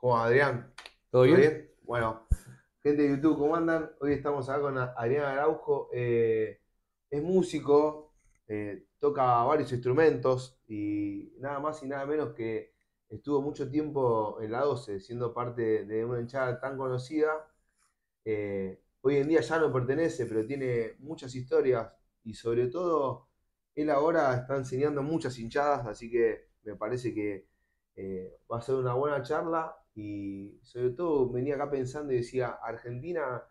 ¿Cómo Adrián? ¿Todo, bien? Bueno, gente de YouTube, ¿cómo andan? Hoy estamos acá con Adrián Araujo. Eh, es músico, eh, toca varios instrumentos y nada más y nada menos que estuvo mucho tiempo en la 12, siendo parte de una hinchada tan conocida. Eh, hoy en día ya no pertenece, pero tiene muchas historias y sobre todo él ahora está enseñando muchas hinchadas, así que me parece que va a ser una buena charla y sobre todo venía acá pensando y decía, Argentina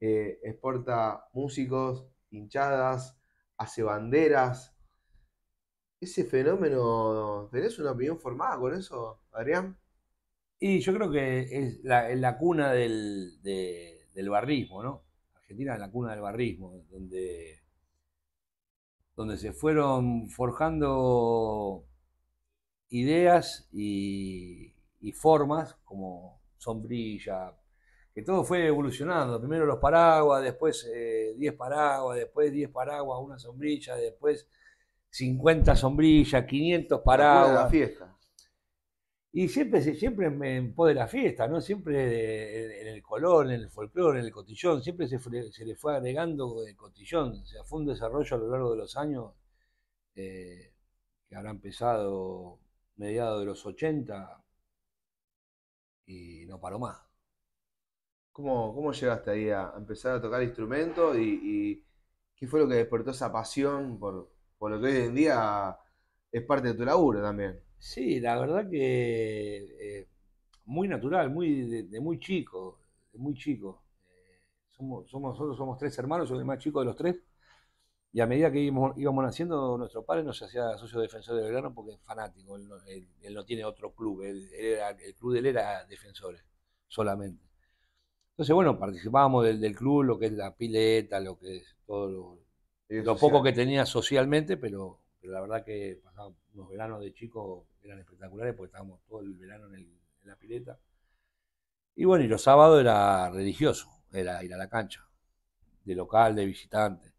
eh, exporta músicos, hinchadas, hace banderas. Ese fenómeno, ¿tenés una opinión formada con eso, Adrián? Y yo creo que es la, cuna del, barrismo, ¿no? Argentina es la cuna del barrismo, donde donde se fueron forjando ideas y, y formas, como sombrilla, que todo fue evolucionando. Primero los paraguas, después 10 eh, paraguas, después 10 paraguas, una sombrilla, después 50 sombrillas, 500 paraguas. La fiesta. Y siempre, siempre en pos de la fiesta, ¿no? Siempre en el color, en el folclore, en el cotillón, siempre se, se, le fue agregando el cotillón. O sea, fue un desarrollo a lo largo de los años eh, que habrá empezado mediados de los 80, y no paró más. ¿Cómo, llegaste ahí a empezar a tocar instrumentos y, qué fue lo que despertó esa pasión por, lo que hoy en día es parte de tu laburo también? Sí, la verdad que eh, muy natural, muy de, muy chico, muy chico. Eh, somos, nosotros somos tres hermanos, soy el más chico de los tres. Y a medida que íbamos, íbamos naciendo, nuestro padre nos hacía socio defensor de verano porque es fanático, él, no tiene otro club, el club de él era defensores solamente. Entonces, bueno, participábamos del, club, lo que es la pileta, lo que es todo lo, poco que tenía socialmente, pero, la verdad que los unos veranos de chicos eran espectaculares porque estábamos todo el verano en, la pileta. Y bueno, y los sábados era religioso, era ir a la cancha, de local, de visitantes.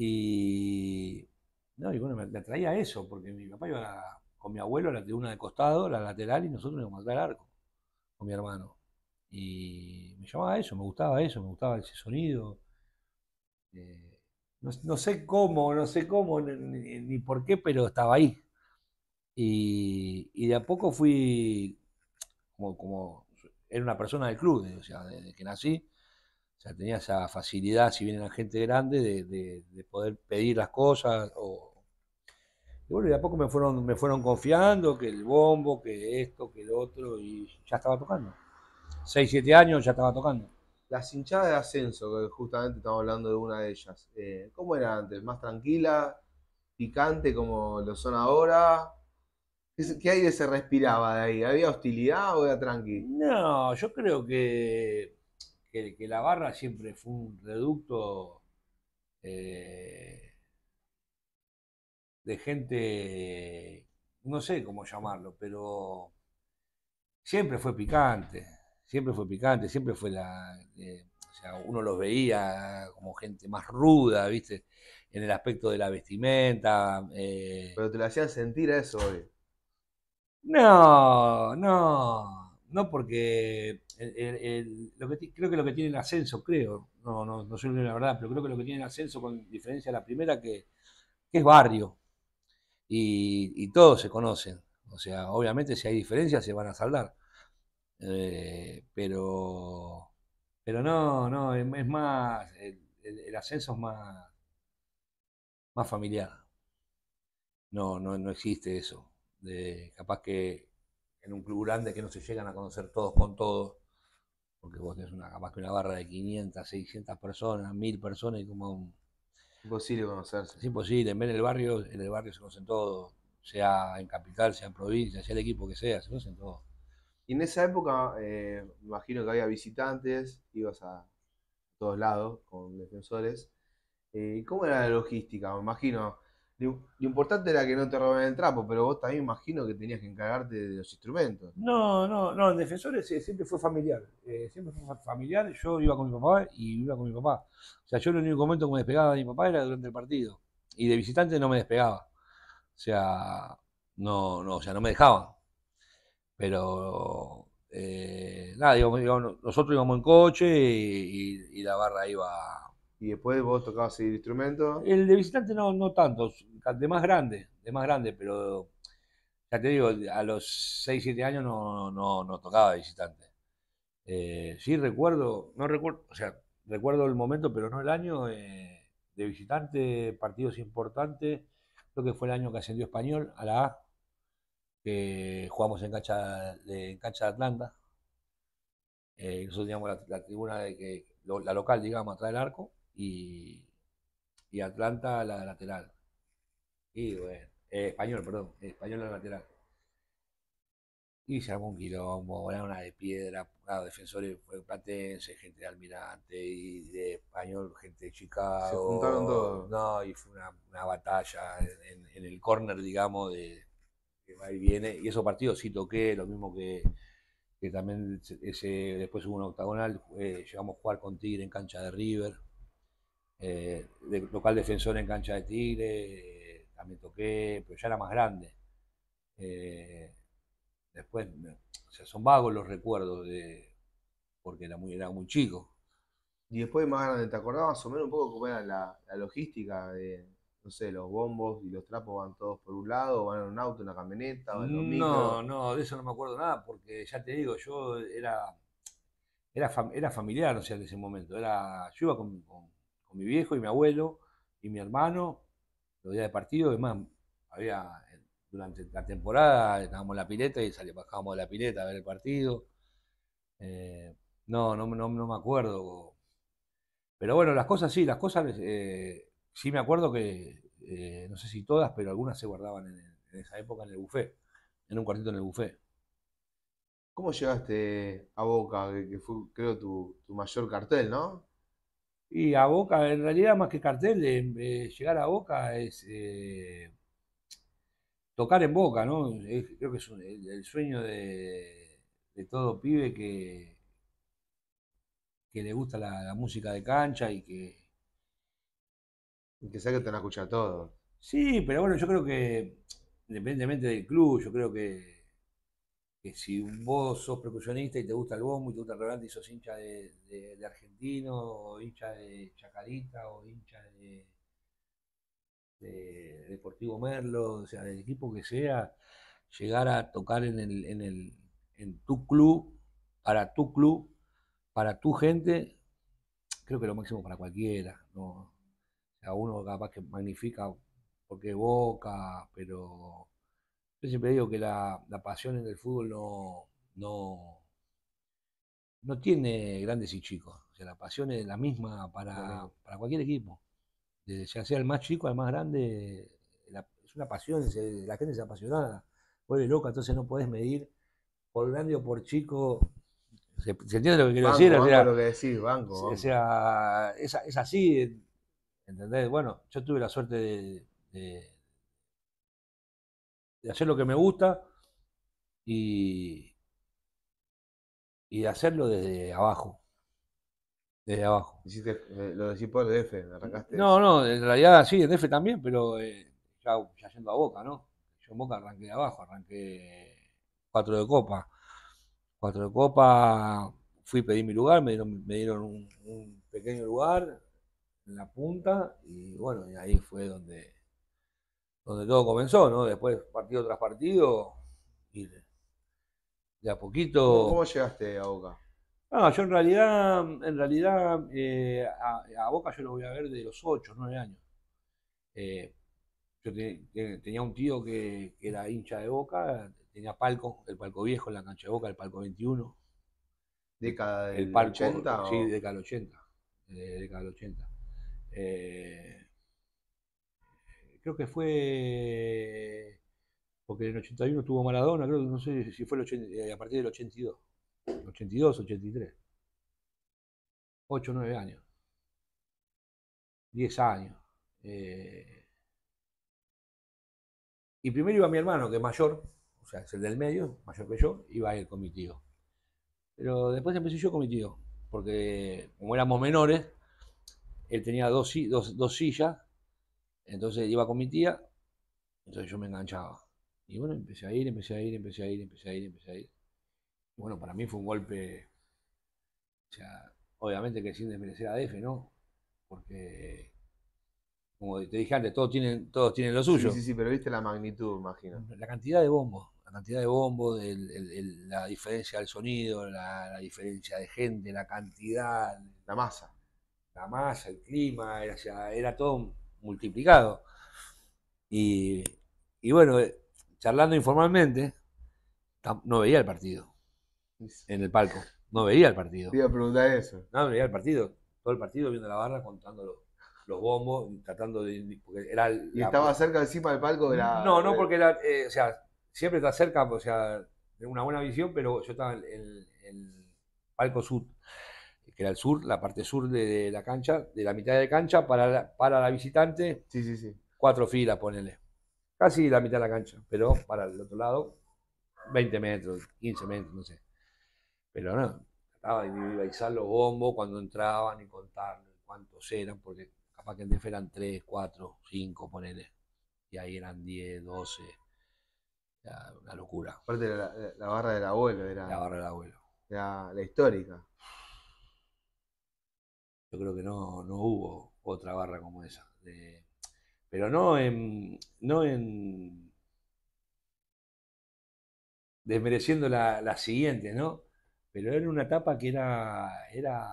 Y, bueno, me, atraía eso, porque mi papá iba con mi abuelo a la tribuna de costado, la lateral, y nosotros íbamos más al arco, con mi hermano. Y me llamaba eso, me gustaba eso, me gustaba ese sonido. Eh, no, sé cómo, no sé cómo, ni, por qué, pero estaba ahí. Y, de a poco fui como, era una persona del club, o sea, desde que nací, o sea, tenía esa facilidad, si viene la gente grande, de, poder pedir las cosas. Y bueno, de a poco me fueron, me fueron confiando que el bombo, que esto, que el otro, y ya estaba tocando. seis siete años ya estaba tocando. Las hinchadas de ascenso, que justamente estamos hablando de una de ellas, eh, ¿cómo era antes? ¿Más tranquila? ¿Picante como lo son ahora? ¿Qué aire se respiraba de ahí? ¿Había hostilidad o era tranquilo? No, yo creo que que, la barra siempre fue un reducto eh, de gente, no sé cómo llamarlo, pero siempre fue picante, siempre fue picante, siempre fue la... Eh, o sea, uno los veía como gente más ruda, ¿viste? En el aspecto de la vestimenta. Eh. Pero te lo hacían sentir eso hoy. No, no, no porque que creo que lo que tiene el ascenso, creo, no, no, no soy la verdad, pero creo que lo que tiene el ascenso con diferencia a la primera que, es barrio y, todos se conocen. O sea, obviamente si hay diferencias se van a saldar. Eh, pero, pero no, no, es, más, el, ascenso es más, más familiar. No, no, no existe eso. De, capaz que en un club grande que no se llegan a conocer todos con todos porque vos tenés una, capaz que una barra de 500, 600 personas, 1000 personas y como... Imposible conocerse. Es imposible, en el barrio, en el barrio se conocen todos, sea en capital, sea en provincia, sea el equipo que sea, se conocen todos. Y en esa época, eh, me imagino que había visitantes, ibas a todos lados con defensores. Eh, ¿Cómo era la logística? Me imagino, lo importante era que no te roben el trapo, pero vos también imagino que tenías que encargarte de los instrumentos. No, no, no, en Defensores eh, siempre fue familiar. Eh, siempre fue familiar. Yo iba con mi papá y iba con mi papá. O sea, yo el único momento que me despegaba de mi papá era durante el partido. Y de visitante no me despegaba. O sea, no, no, o sea, no me dejaba. Pero eh, nada, digamos, nosotros íbamos en coche y la barra iba y después vos tocabas el instrumento. El de visitante no, no tanto, de más grande, de más grande, pero ya te digo, a los 6, 7 años no, tocaba de visitante. Eh, sí recuerdo, no recuerdo, o sea, recuerdo el momento, pero no el año, eh, de visitante, partidos importantes, creo que fue el año que ascendió Español a la A, que jugamos en cancha, en cancha de Atlanta. Eh, nosotros teníamos la, la tribuna de que, la local, digamos, atrás del arco, y, y Atlanta la lateral. Y bueno, eh, español, perdón, español la lateral. Y se armó quilombo, volaron una de piedra, ah, defensores fue platense, gente de Almirante y de español, gente de Chicago. Se juntaron todos. No, y fue una, batalla en, el corner, digamos, de que va y viene. Y esos partidos sí toqué, lo mismo que, también ese, después hubo un octagonal, llegamos a jugar con Tigre en cancha de River eh, local defensor en cancha de Tigre, eh, también toqué, pero ya era más grande. Eh, después, o sea, son vagos los recuerdos, de, porque era muy, era muy chico. Y después más grande, ¿te acordabas o menos un poco cómo era la, logística de, no sé, los bombos y los trapos van todos por un lado, van en un auto, en una camioneta, en No, no, de eso no me acuerdo nada, porque ya te digo, yo era, era, familiar, o sea, en ese momento, era, yo iba con con mi viejo y mi abuelo y mi hermano, los días de partido, además había eh, durante la temporada estábamos en la pileta y salíamos, bajábamos de la pileta a ver el partido. Eh, no, no, no, me acuerdo. Pero bueno, las cosas sí, las cosas eh, sí me acuerdo que, no sé si todas, pero algunas se guardaban en, esa época en el buffet, en un cuartito en el buffet. ¿Cómo llegaste a Boca, que, fue creo tu mayor cartel, ¿no? Y a Boca, en realidad, más que cartel, eh, eh, llegar a Boca es eh, tocar en Boca, ¿no? creo que es el, sueño de, todo pibe que, que le gusta la, música de cancha y que. Y que sabe que te lo escucha todo. Sí, pero bueno, yo creo que, independientemente del club, yo creo que que si vos sos percusionista y te gusta el bombo y te gusta el y sos hincha de, argentino o hincha de Chacarita o hincha de, de, Deportivo Merlo, o sea, del equipo que sea, llegar a tocar en, el, en, el, en tu club, para tu club, para tu gente, creo que lo máximo para cualquiera. ¿no? O sea, uno capaz que magnifica porque Boca, pero yo siempre digo que la, pasión en el fútbol no, no, tiene grandes y chicos. O sea, la pasión es la misma para, cualquier equipo. Desde ya sea el más chico al más grande, es una pasión, eh, la gente es apasionada, vuelve loca, entonces no podés medir por grande o por chico. ¿Se, entiende lo que quiero decir? o sea, es, así, ¿entendés? Bueno, yo tuve la suerte de de hacer lo que me gusta y, y de hacerlo desde abajo. Desde abajo. Eh, lo decís por el DF, arrancaste. No, no, en realidad sí, en DF también, pero eh, ya, ya, yendo a Boca, ¿no? Yo en Boca arranqué de abajo, arranqué cuatro de copa. Cuatro de copa, fui, pedí mi lugar, me dieron, me dieron un, un pequeño lugar en la punta y bueno, y ahí fue donde donde todo comenzó, ¿no? Después partido tras partido y de, a poquito. ¿Cómo llegaste a Boca? Ah, yo en realidad, en realidad eh, a, Boca yo lo voy a ver de los 8, 9 años. Eh, yo tenía un tío que, era hincha de Boca, tenía palco, el palco viejo en la cancha de Boca, el palco 21. ¿Década del el 80? Sí, década del 80. década del 80. Eh, creo que fue, porque en el 81 tuvo Maradona, creo que no sé si fue 80, eh, a partir del 82, 82, 83, 8, 9 años, 10 años. Eh. y primero iba mi hermano, que es mayor, o sea, es el del medio, mayor que yo, iba a ir con mi tío. Pero después empecé yo con mi tío, porque como éramos menores, él tenía dos sillas entonces iba con mi tía, entonces yo me enganchaba. Y bueno, empecé a ir, empecé a ir, empecé a ir, empecé a ir, empecé a ir. bueno, para mí fue un golpe, o sea, obviamente que sin desmerecer a DF, ¿no? Porque, como te dije antes, todos tienen, todos tienen lo suyo. Sí, sí, sí, pero viste la magnitud, imagino. La cantidad de bombos, la cantidad de bombos, la diferencia del sonido, la, diferencia de gente, la cantidad. La masa. La masa, el clima, era todo multiplicado. Y, y bueno, eh, charlando informalmente, no veía el partido en el palco. No veía el partido. Te iba a preguntar eso. No veía el partido. Todo el partido viendo la barra, contando los, bombos, tratando de. Porque era ¿Y estaba cerca encima del palco? De la, no, no, porque eh, o sea, siempre está cerca, o sea, de una buena visión, pero yo estaba en el palco sur que era el sur, la parte sur de, la cancha, de la mitad de la cancha para la, para la visitante. Sí, sí, sí. Cuatro filas, ponele. Casi la mitad de la cancha, pero para el otro lado, 20 metros, 15 metros, no sé. Pero no, trataba de individualizar los bombos cuando entraban y contar cuántos eran, porque capaz que en DF eran 3, 4, 5, ponele. Y ahí eran 10, 12. una locura. Aparte, la, la, barra del abuelo era. La barra del abuelo. la histórica yo creo que no, no hubo otra barra como esa. pero no en, no en desmereciendo la, siguiente, ¿no? Pero era una etapa que era, era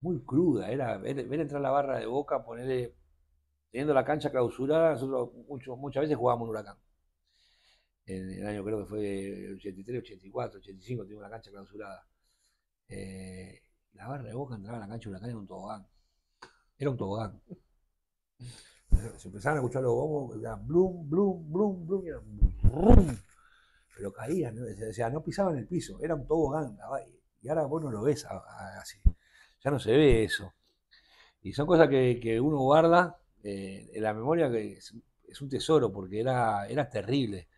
muy cruda, era ver, entrar la barra de boca, ponerle, teniendo la cancha clausurada, nosotros muchas veces jugábamos en huracán. En, el año creo que fue 83, 84, 85, tuvimos la cancha clausurada. Eh, la barra de boca entraba en la cancha de huracán era un tobogán. Era un tobogán. Se empezaban a escuchar los bombos, era blum, blum, blum, blum, Pero caían, ¿no? no pisaban el piso, era un tobogán. Y ahora vos no lo ves así. Ya no se ve eso. Y son cosas que, uno guarda eh, en la memoria, que es, un tesoro, porque era, era terrible.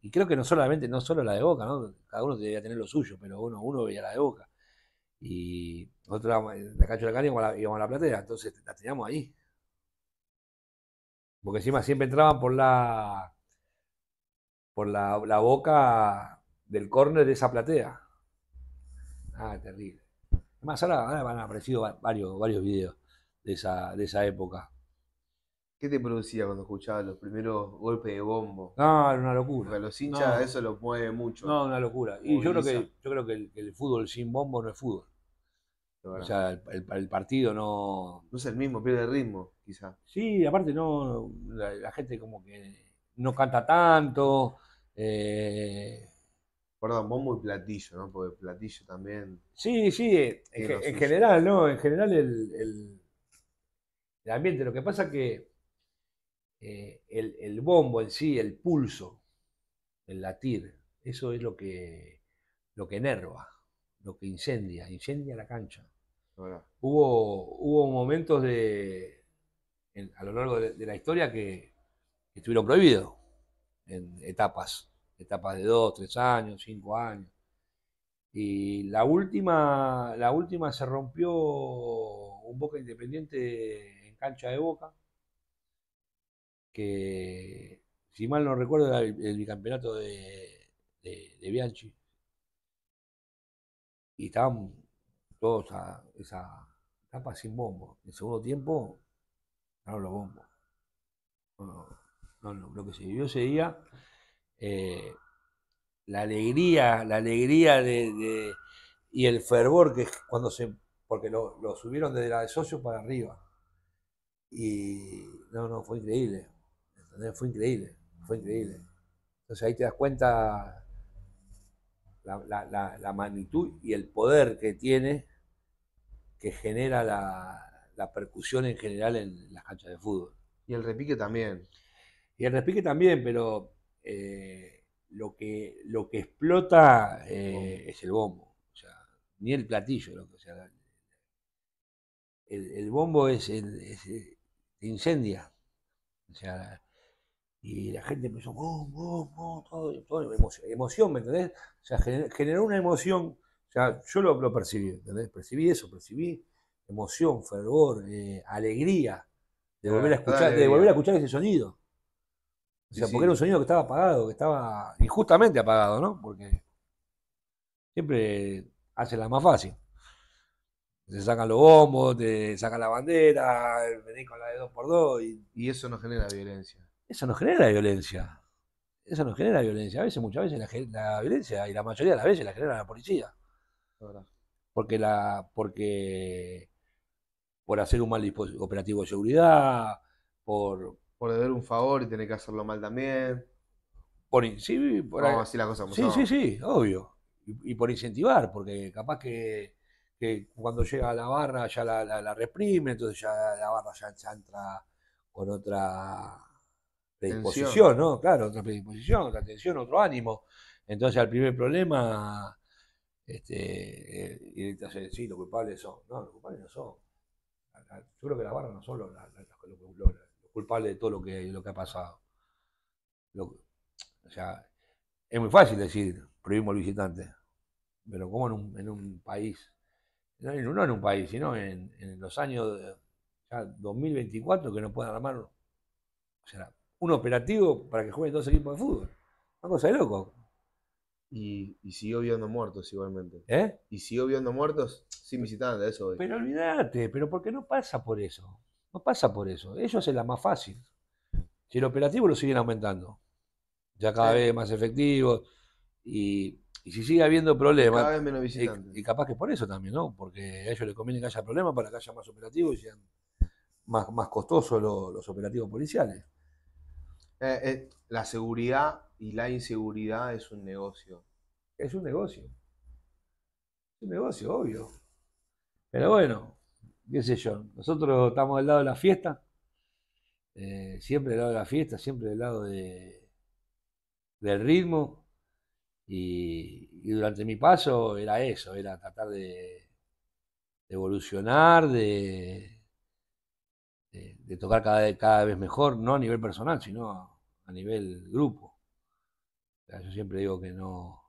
Y creo que no solamente, no solo la de Boca, ¿no? Cada uno debía tener lo suyo, pero uno, uno veía la de Boca. Y nosotros la cacho de la calle íbamos, a la, platea entonces la teníamos ahí. Porque encima siempre entraban por la por la, la boca del córner de esa platea. Ah, terrible. Además, ahora, ahora han aparecido varios, varios videos de esa, de esa época. ¿Qué te producía cuando escuchabas los primeros golpes de bombo? No, era una locura. los hinchas eso los mueve mucho. No, una locura. Y yo creo que, yo creo que el, el, fútbol sin bombo no es fútbol. O sea, el, partido no. No es el mismo, pierde el ritmo, quizá. Sí, aparte no. La, gente como que no canta tanto. Eh, Perdón, bombo y platillo, ¿no? Porque platillo también. Sí, sí, eh, en, general, ¿no? En general el, el, ambiente. Lo que pasa que eh, el, bombo en sí, el pulso, el latir, eso es lo que, lo que enerva lo que incendia, incendia la cancha. Hubo, hubo momentos de, a lo largo de, la historia que, estuvieron prohibidos en etapas, etapas de dos, tres años, cinco años. Y la última, la última se rompió un Boca Independiente en cancha de Boca, que si mal no recuerdo era el, bicampeonato de Bianchi y estaban todos a esa etapa sin bombo. En el segundo tiempo los bombos. no, lo que se vivió ese día, eh, la alegría, la alegría de, y el fervor que cuando se, porque lo, subieron desde la de socios para arriba. Y no, no, fue increíble. Fue increíble, fue increíble. Entonces ahí te das cuenta la, magnitud y el poder que tiene, que genera la, percusión en general en las canchas de fútbol. Y el repique también. Y el repique también, pero eh, lo, que, lo que explota eh, es el bombo. O sea, ni el platillo, lo sea. El, bombo es, el, incendia. O sea, y la gente empezó, boom boom todo, todo emoción, emoción, ¿me entendés? O sea, generó una emoción, o sea, yo lo, lo, percibí, ¿entendés? Percibí eso, percibí emoción, fervor, eh, alegría de ah, volver a escuchar, de volver a escuchar ese sonido. O sea, porque era un sonido que estaba apagado, que estaba injustamente apagado, ¿no? Porque siempre hace la más fácil. Te sacan los bombos, te sacan la bandera, venís con la de 2x2. Dos, y... y eso no genera violencia eso no genera violencia. Eso no genera violencia. A veces, muchas veces, la, violencia, y la mayoría de las veces, la genera la policía. porque, la, porque por hacer un mal operativo de seguridad, por... Por deber un favor y tener que hacerlo mal también. Por, sí, sí, sí, sí, obvio. Y, por incentivar, porque capaz que, cuando llega a la barra ya la, reprime, entonces ya la barra ya entra con otra predisposición, ¿no? Claro, otra predisposición, otra atención, otro ánimo. Entonces, al primer problema, este, eh, y sí, los culpables son. No, los culpables no son. Yo creo que las barras no son los, culpables de todo lo que, lo que ha pasado. o sea, es muy fácil decir, prohibimos al visitante. pero como en un, país, no en, un país, sino en, los años ya 2024 que no puedan armarlo. o sea, un operativo para que jueguen dos equipos de fútbol. Una cosa de loco. Y, y siguió viendo muertos igualmente. ¿Eh? Y siguió viendo muertos sin visitantes, eso. Hoy. Pero olvídate, pero porque no pasa por eso. No pasa por eso. Ellos es la más fácil. Si el operativo lo siguen aumentando. Ya cada vez más efectivo. Y, si sigue habiendo problemas. Cada vez menos visitantes. Y, capaz que por eso también, ¿no? Porque a ellos les conviene que haya problemas para que haya más operativos y sean más, más costosos los operativos policiales. Eh, eh, la seguridad y la inseguridad es un negocio. Es un negocio. Es un negocio, obvio. Pero bueno, qué sé yo, nosotros estamos del lado de la fiesta, eh, siempre del lado de la fiesta, siempre del lado de, del ritmo. Y, durante mi paso era eso, era tratar de evolucionar, de, de tocar cada, cada vez mejor, no a nivel personal, sino a nivel grupo. yo siempre digo que no,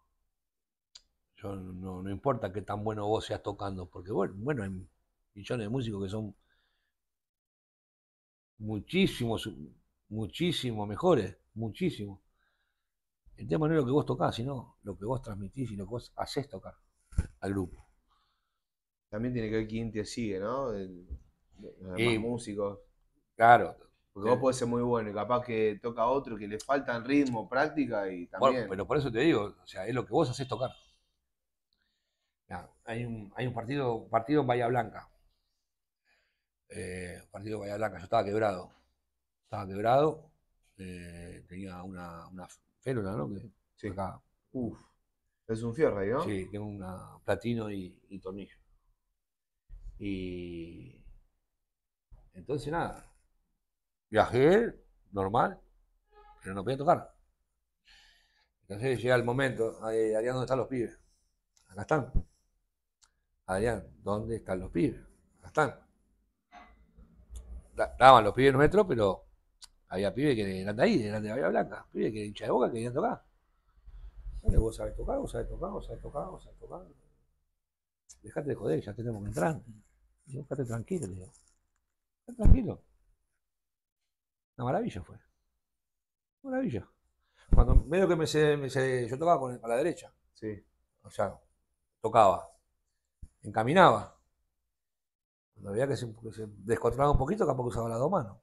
no, importa qué tan bueno vos seas tocando, porque bueno, bueno, hay millones de músicos que son muchísimos, muchísimo mejores, muchísimo. El tema no es lo que vos tocás, sino lo que vos transmitís y lo que vos haces tocar al grupo. También tiene que ver quién te sigue, ¿no? El, eh, músicos. Claro. Porque vos podés ser muy bueno y capaz que toca otro que le faltan ritmo, práctica y también. Bueno, pero por eso te digo, o sea, es lo que vos haces tocar. hay, un, partido, partido en Bahía Blanca. Eh, un partido en Bahía Blanca, yo estaba quebrado. Estaba quebrado. Eh, tenía una, una ¿no? sí. Uf. Es un fierro ahí, ¿no? Sí, tengo una platino y tornillo. Y entonces nada, viajé normal, pero no podía tocar. Entonces llega el momento, eh, Adrián, ¿dónde están los pibes? Acá están. Adrián, ¿dónde están los pibes? Acá están. Estaban los pibes en el metro, pero había pibes que eran de ahí, eran de Bahía Blanca, pibes que hincha de boca que querían tocar. vos sabés tocar, vos sabés tocar, vos sabés tocar, vos sabés tocar. Dejate de joder, ya tenemos que entrar. Yo, tranquilo, le digo. Tranquilo maravilla fue. Maravilla. Cuando medio que me, se, yo tocaba con, la derecha. O sea, tocaba. Encaminaba. Cuando veía que se, descontrolaba un poquito, capaz que usaba las dos manos.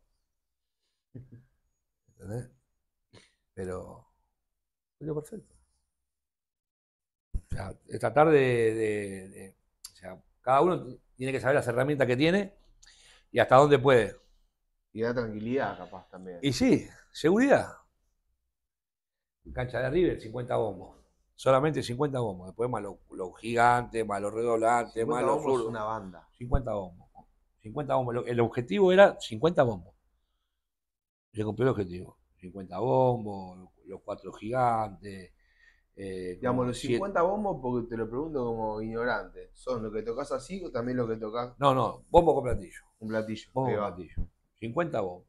Pero perfecto. O sea, tratar de, O sea, cada uno tiene que saber las herramientas que tiene y hasta dónde puede. Y da tranquilidad, capaz también. Y sí, seguridad. Cancha de River, 50 bombos. Solamente 50 bombos. Después malo los gigantes, los redoblantes, malos bombos. una banda. 50 bombos. 50 bombos. El objetivo era 50 bombos. Se cumplió el objetivo. 50 bombos, los cuatro gigantes. Eh, Digamos, los 50 bombos, porque te lo pregunto como ignorante, ¿son lo que tocas así o también lo que tocas? No, no, bombo con platillo. Un platillo. Bombo platillo. 50 bombos.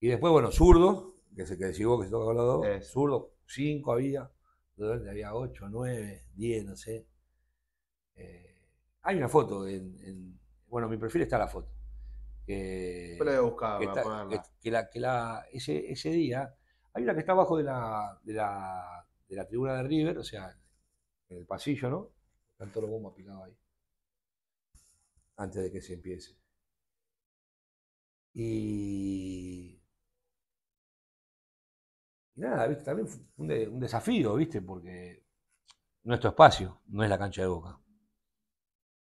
Y después, bueno, zurdo, que se que que se toca los dos, zurdo, 5 había, había 8, 9, 10, no sé. Eh, hay una foto en, Bueno, en mi perfil está la foto. Que, la voy buscado. ese, día, hay una que está abajo de la, tribuna de River, o sea, en el pasillo, ¿no? Están todos los bombos picados ahí. Antes de que se empiece. Y, nada, ¿viste? también fue un, desafío, ¿viste? Porque nuestro espacio no es la cancha de boca.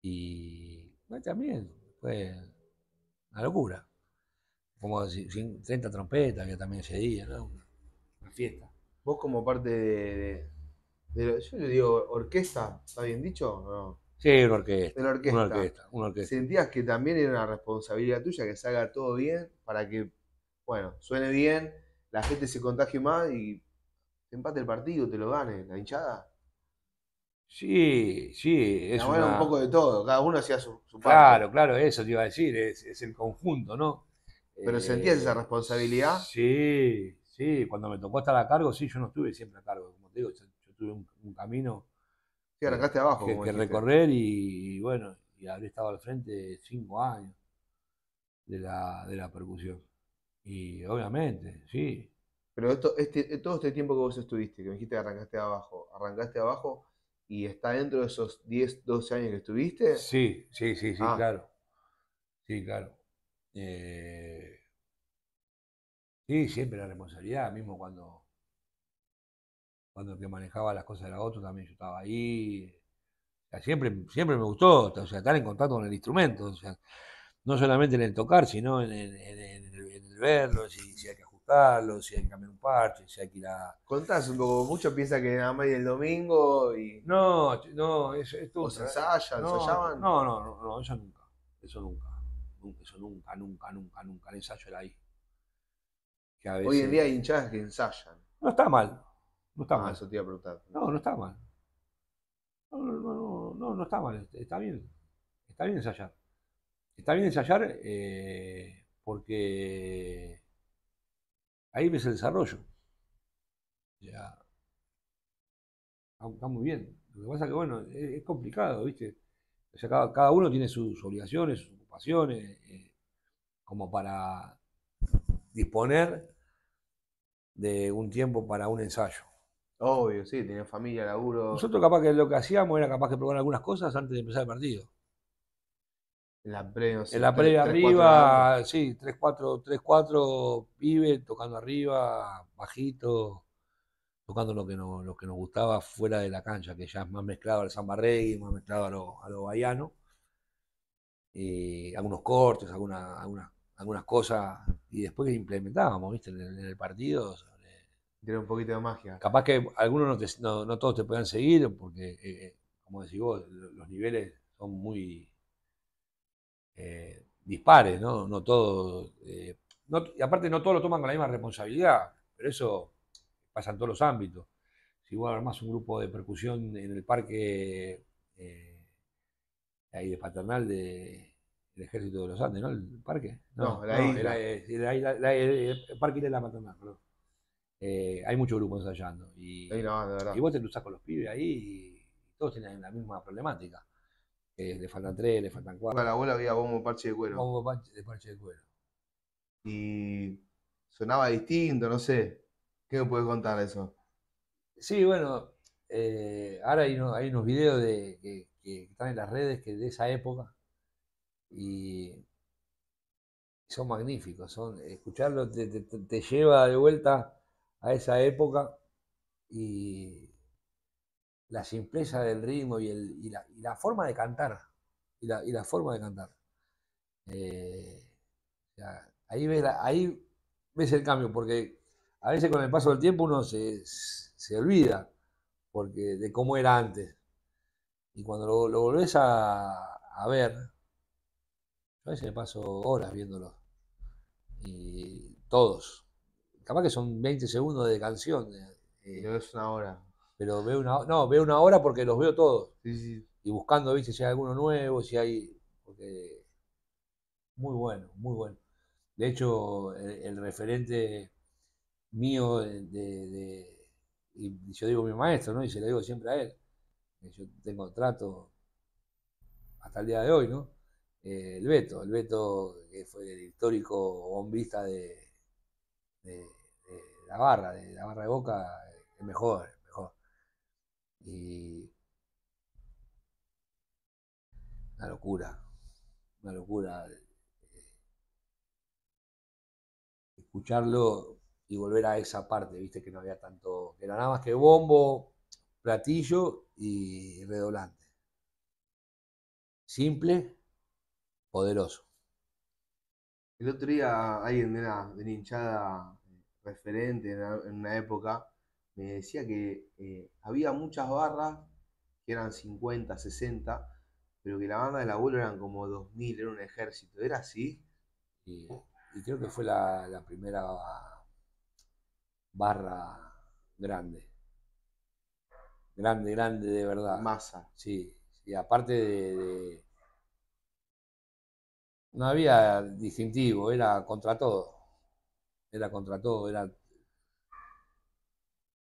Y también fue una locura. Como 30 trompetas que también ese día, Una fiesta. Vos como parte de, yo le digo, orquesta, ¿está bien dicho? No. Sí, una orquesta. ¿Sentías que también era una responsabilidad tuya que salga todo bien para que, bueno, suene bien, la gente se contagie más y empate el partido, te lo gane la hinchada? Sí, sí. Es un poco de todo, cada uno hacía su, parte. Claro, claro, eso te iba a decir, es, el conjunto, ¿no? ¿Pero sentías esa eh, responsabilidad? Sí, sí, cuando me tocó estar a cargo, sí, yo no estuve siempre a cargo, como te digo, yo, tuve un camino arrancaste abajo. Que, recorrer y, bueno, y habré estado al frente cinco años de la, percusión. Y obviamente, sí. Pero esto, este, eh, todo este tiempo que vos estuviste, que me dijiste que arrancaste abajo, arrancaste abajo y está dentro de esos 10, 12 años que estuviste. Sí, sí, sí, sí, ah. claro. Sí, claro. Eh, sí, siempre la responsabilidad, mismo cuando cuando el que manejaba las cosas era otro, también yo estaba ahí. siempre, siempre me gustó o sea, estar en contacto con el instrumento, o sea, no solamente en el tocar, sino en, el, verlo, si, hay que ajustarlo, si hay que cambiar un parche, si hay que ir a... Contás un poco, muchos piensan que nada más el domingo y... No, no, eso es todo. se ensayan, no, ensayaban? No, no, no, no, eso nunca, eso nunca, eso nunca, nunca, nunca, nunca, el ensayo era ahí. Hoy en día hay hinchadas que ensayan. No está mal, no está ah, mal. Eso te iba No, no está mal. No, no, está mal. Está bien. Está bien ensayar. Está bien ensayar eh, porque ahí ves el desarrollo. Ya. Ah, está muy bien. Lo que pasa es que, bueno, es, complicado, ¿viste? O sea, cada, uno tiene sus obligaciones, sus ocupaciones, eh, como para disponer de un tiempo para un ensayo. Obvio, sí, tenía familia, laburo. Nosotros capaz que lo que hacíamos era capaz que probar algunas cosas antes de empezar el partido. En la previa, sí. en la previa arriba, sí, 3-4, 3-4 pibe, tocando arriba, bajito, tocando lo que, nos, lo que nos gustaba fuera de la cancha, que ya es más mezclado al samba reggae, más mezclado a lo, a baiano. Eh, algunos cortes, alguna, algunas cosas, y después implementábamos, ¿viste? En, el partido, tiene un poquito de magia. Capaz que algunos no, todos te puedan seguir, porque, eh, eh, como decís vos, los niveles son muy eh, dispares, ¿no? No todos. y aparte, no todos lo toman con la misma responsabilidad, pero eso pasa en todos los ámbitos. Si vos armás un grupo de percusión en el parque ahí de Paternal de, el ejército de los Andes, ¿no? El parque. No, el parque de la paternal, perdón. Eh, hay muchos grupos ensayando. Y, vos te cruzás con los pibes ahí y todos tienen la misma problemática. le faltan tres, le faltan cuatro. la abuela había bombo parche de cuero. Bombo de parche de cuero. Y sonaba distinto, no sé. ¿Qué me puedes contar eso? Sí, bueno, eh, ahora hay, unos videos de, que, están en las redes que de esa época y son magníficos. Son, escucharlo te lleva de vuelta a esa época y la simpleza del ritmo y, el, y, la, y la, forma de cantar. Y la, y la forma de cantar. Eh, ahí, ves ahí ves el cambio, porque a veces con el paso del tiempo uno se, se olvida porque, de cómo era antes. Y cuando lo, volvés a, a ver, a veces me paso horas viéndolo. Y todos, capaz que son 20 segundos de canción. Eh, eh es una hora. Pero veo una, no, veo una hora porque los veo todos. Y buscando, ver si hay alguno nuevo, si hay... Porque muy bueno, muy bueno. De hecho, el, referente mío de, Y yo digo mi maestro, ¿no? Y se lo digo siempre a él. Yo tengo trato hasta el día de hoy, ¿no? Eh, el Beto, el Beto que fue el histórico bombista de, de, la barra, de la barra de boca, es mejor, mejor. Y una locura, una locura eh, escucharlo y volver a esa parte, viste que no había tanto, que era nada más que bombo, platillo y redolante Simple, poderoso. El otro día alguien de una, de hinchada eh, referente en una, época me decía que eh, había muchas barras que eran 50, 60, pero que la banda del abuelo eran como 2000, era un ejército, ¿era así? Y, creo que fue la, primera barra grande. Grande, grande de verdad. Masa. Sí, y aparte de no había distintivo, era contra todo. Era contra todo, era.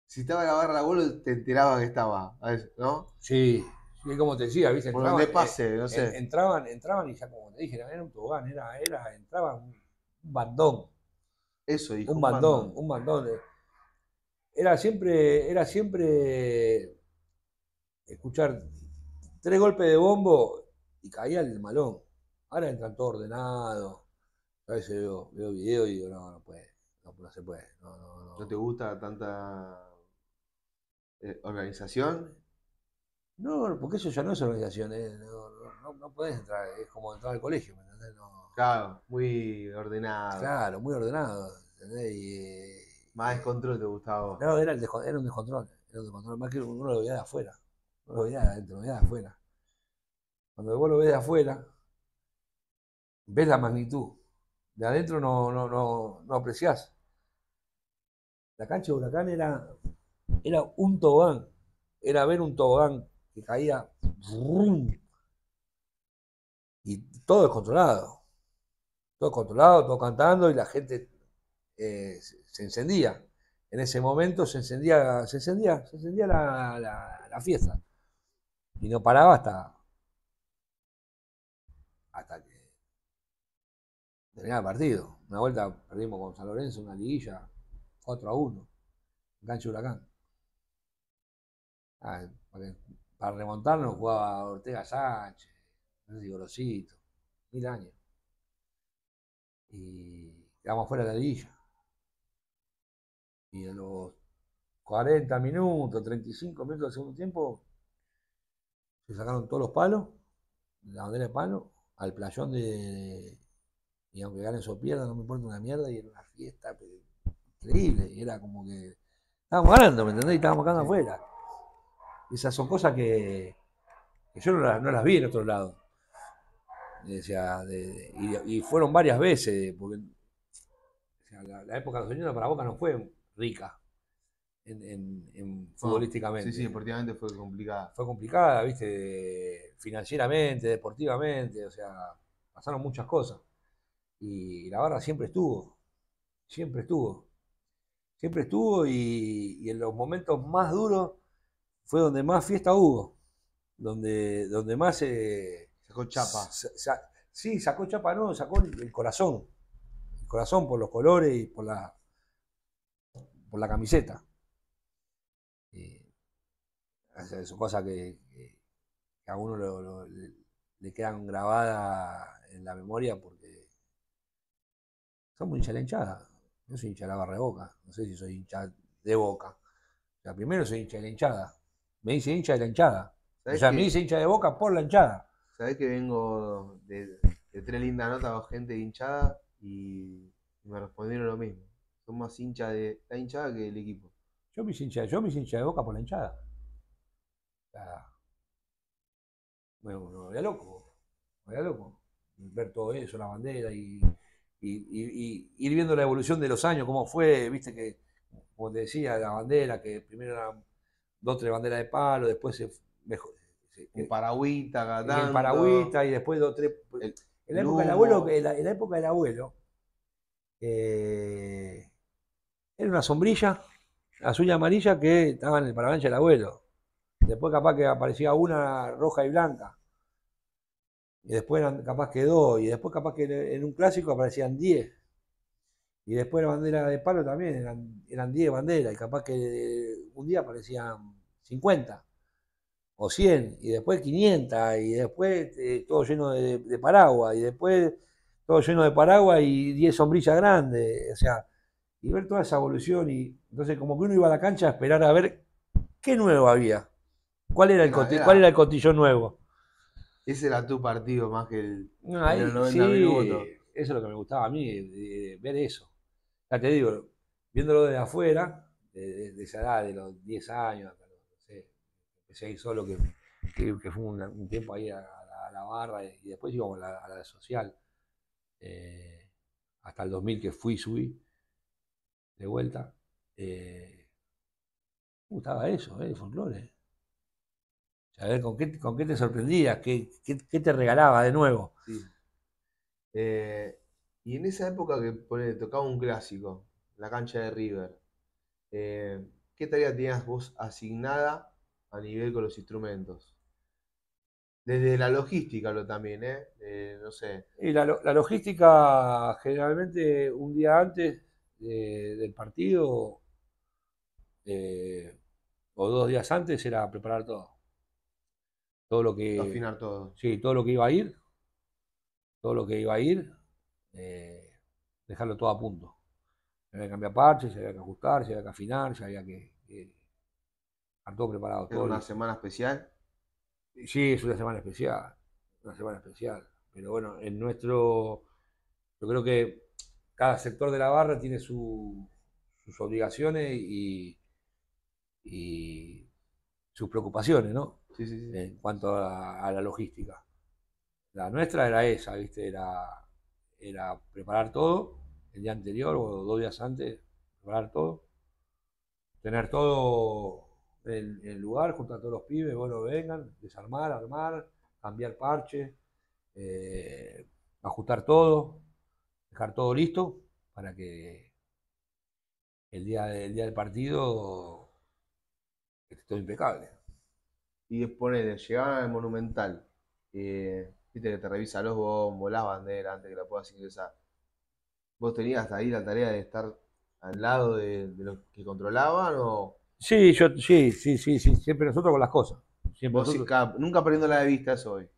Si estaba la barra gol, te enteraba que estaba, ¿no? Sí, es como te decía, ¿viste? Entraban, pase, no sé. Entraban, y ya como te dije, era un tobogán, era, era, entraba un bandón. Eso, dijo. Un bandón, un bandón. Era siempre, era siempre escuchar tres golpes de bombo y caía el malón. Ahora entra todo ordenado. A veces veo, veo video y digo, no, no puede, no, no se puede. No, no, no. ¿No te gusta tanta eh, organización? No, porque eso ya no es organización, eh, no, no, podés entrar, es como entrar al colegio, ¿me entendés? Claro, muy ordenado. Claro, muy ordenado, ¿entendés? Eh, más descontrol te gustaba. No, era, el era un descontrol, era un descontrol, más que uno lo veía de afuera, Uno lo veía adentro, lo veía de afuera. Cuando vos lo ves de afuera, ves la magnitud. De adentro no, no, no, no apreciás. La cancha de Huracán era, era un tobogán. Era ver un tobogán que caía y todo descontrolado. Todo descontrolado, todo cantando y la gente eh, se encendía. En ese momento se encendía, se encendía, se encendía la, fiesta. Y no paraba hasta, hasta tenía el partido. Una vuelta perdimos con San Lorenzo, una liguilla, 4 a 1. Gancho Huracán. Ah, para, remontarnos jugaba Ortega Sánchez, no sé mil años. Y quedamos fuera de la liguilla. Y a los 40 minutos, 35 minutos del segundo tiempo, se sacaron todos los palos, la bandera de palo, al playón de, y aunque ganen o pierdas, no me importa una mierda, y era una fiesta increíble, y era como que estábamos ganando, ¿me entendés? Y estábamos ganando afuera. Esas son cosas que, yo no las, no las, vi en otro lado. O sea, y, fueron varias veces, porque la, época de los señores para Boca no fue rica. En, futbolísticamente. Sí, sí, deportivamente fue complicada. Fue complicada, viste, financieramente, deportivamente, o sea, pasaron muchas cosas. Y la barra siempre estuvo, siempre estuvo. Siempre estuvo y, en los momentos más duros fue donde más fiesta hubo, donde, donde más se... sacó chapa. sí, sacó chapa, no, sacó el corazón. El corazón por los colores y por la, por la camiseta. Eh, son cosas que, que a uno le, le quedan grabadas en la memoria porque somos hincha de la hinchada. Yo soy hincha de la barra No sé si soy hincha de boca. O primero soy hincha de la hinchada. Me dice hincha de la hinchada. O sea, me dice hincha de boca por la hinchada. Sabés que vengo de, tres lindas notas con gente de hinchada y, me respondieron lo mismo. Son más hincha de la hinchada que del equipo. Yo me hincha, yo hincha de boca por la hinchada. O sea, bueno, voy a loco, voy a loco. Ver todo eso, la bandera y y, ir viendo la evolución de los años, cómo fue, viste que, como te decía, la bandera, que primero eran dos, o tres banderas de palo, después se mejor. un eh, paragüita, ganando. Un paragüita y después dos, tres. Pues, en, la época del abuelo, en, eh, era una sombrilla azul y amarilla que estaba en el paraguas del abuelo. Después capaz que aparecía una roja y blanca y después eran capaz que dos, y después capaz que en un clásico aparecían diez Y después la bandera de palo también, eran, eran 10 banderas, y capaz que un día aparecían 50 o 100, y después 500, y después eh, todo lleno de, paraguas, y después todo lleno de paraguas y diez sombrillas grandes, o sea, y ver toda esa evolución, y entonces como que uno iba a la cancha a esperar a ver qué nuevo había, cuál era el, cuál era el cotillón nuevo. Ese era tu partido más que el, 90 sí, minutos. Eso es lo que me gustaba a mí, ver eso. Ya te digo, viéndolo desde afuera, de esa edad, de los 10 años hasta los, no sé, solo, que, que, fue un, tiempo ahí a, la, barra y después íbamos a la, social. Eh, hasta el 2000 que fui, subí de vuelta. Eh, me gustaba eso, eh, folclore. A ver, ¿con qué, con qué te sorprendías? ¿Qué, te regalaba de nuevo? Eh, y en esa época que tocaba un clásico, la cancha de River, eh, ¿qué tarea tenías vos asignada a nivel con los instrumentos? Desde la logística lo también, ¿eh? eh no sé. la, logística, generalmente un día antes del partido o dos días antes, era preparar todo todo lo que... Afinar todo. Sí, todo lo que iba a ir, todo lo que iba a ir, eh, dejarlo todo a punto. Se había que cambiar parches, se había que ajustar, se había que afinar, se había que... Eh, estar todo preparado. ¿Es una semana especial? Sí, es una semana especial, una semana especial. Pero bueno, en nuestro... Yo creo que cada sector de la barra tiene sus obligaciones y, y sus preocupaciones, ¿no? En cuanto a, la logística. La nuestra era esa, ¿viste? Era, era preparar todo el día anterior o dos días antes, preparar todo, tener todo en el lugar, juntar a todos los pibes, bueno, vengan, desarmar, armar, cambiar parche, eh, ajustar todo, dejar todo listo para que el día, el día del partido esté impecable y de llegaban al Monumental, eh, viste que te revisa los bombos, las banderas antes que la puedas ingresar. ¿Vos tenías hasta ahí la tarea de estar al lado de, los que controlaban o...? Sí, yo, sí, sí, siempre nosotros con las cosas. nunca perdiendo la de vista eso hoy.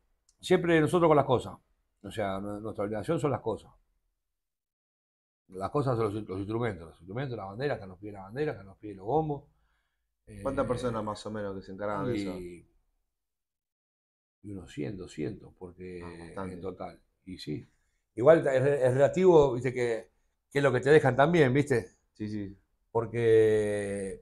Siempre nosotros con las cosas. O sea, nuestra obligación son las cosas. Las cosas son los, instrumentos, los instrumentos, las bandera, que nos piden la bandera, que nos piden los bombos, ¿Cuántas eh, personas más o menos que se encargan de eso? Y unos 100, 200, porque están ah, en total. Y sí. Igual es, relativo, viste, que, es lo que te dejan también, viste. Sí, sí. Porque,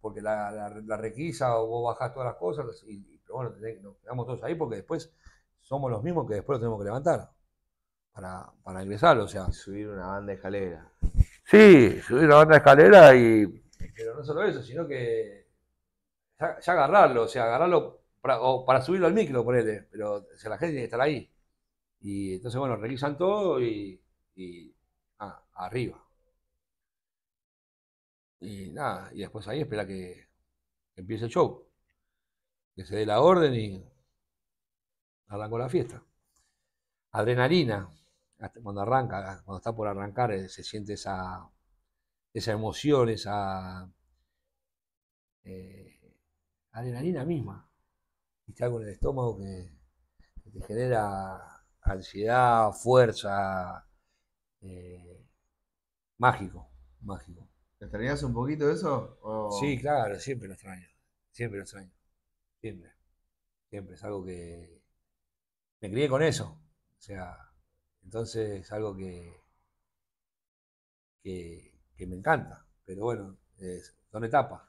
porque la, requisa o vos bajás todas las cosas, y, bueno, nos quedamos todos ahí porque después somos los mismos que después los tenemos que levantar para, para ingresar, o sea. subir una banda de escalera. Sí, subir una banda de escalera y eh, pero no solo eso, sino que ya, agarrarlo, o sea, agarrarlo para, para subirlo al micro, ponele, pero la gente tiene que estar ahí. Y entonces, bueno, revisan todo y, ah, arriba. Y nada, y después ahí espera que empiece el show, que se dé la orden y arrancó la fiesta. Adrenalina, cuando arranca, cuando está por arrancar, eh, se siente esa esa emoción, esa eh, adrenalina misma. Y está con el estómago que, te genera ansiedad, fuerza, eh, mágico, mágico. ¿Te extrañas un poquito de eso? Sí, claro, siempre lo extraño, siempre lo extraño, siempre, siempre, es algo que me crié con eso, o sea, entonces es algo que, que, que me encanta, pero bueno, son etapas.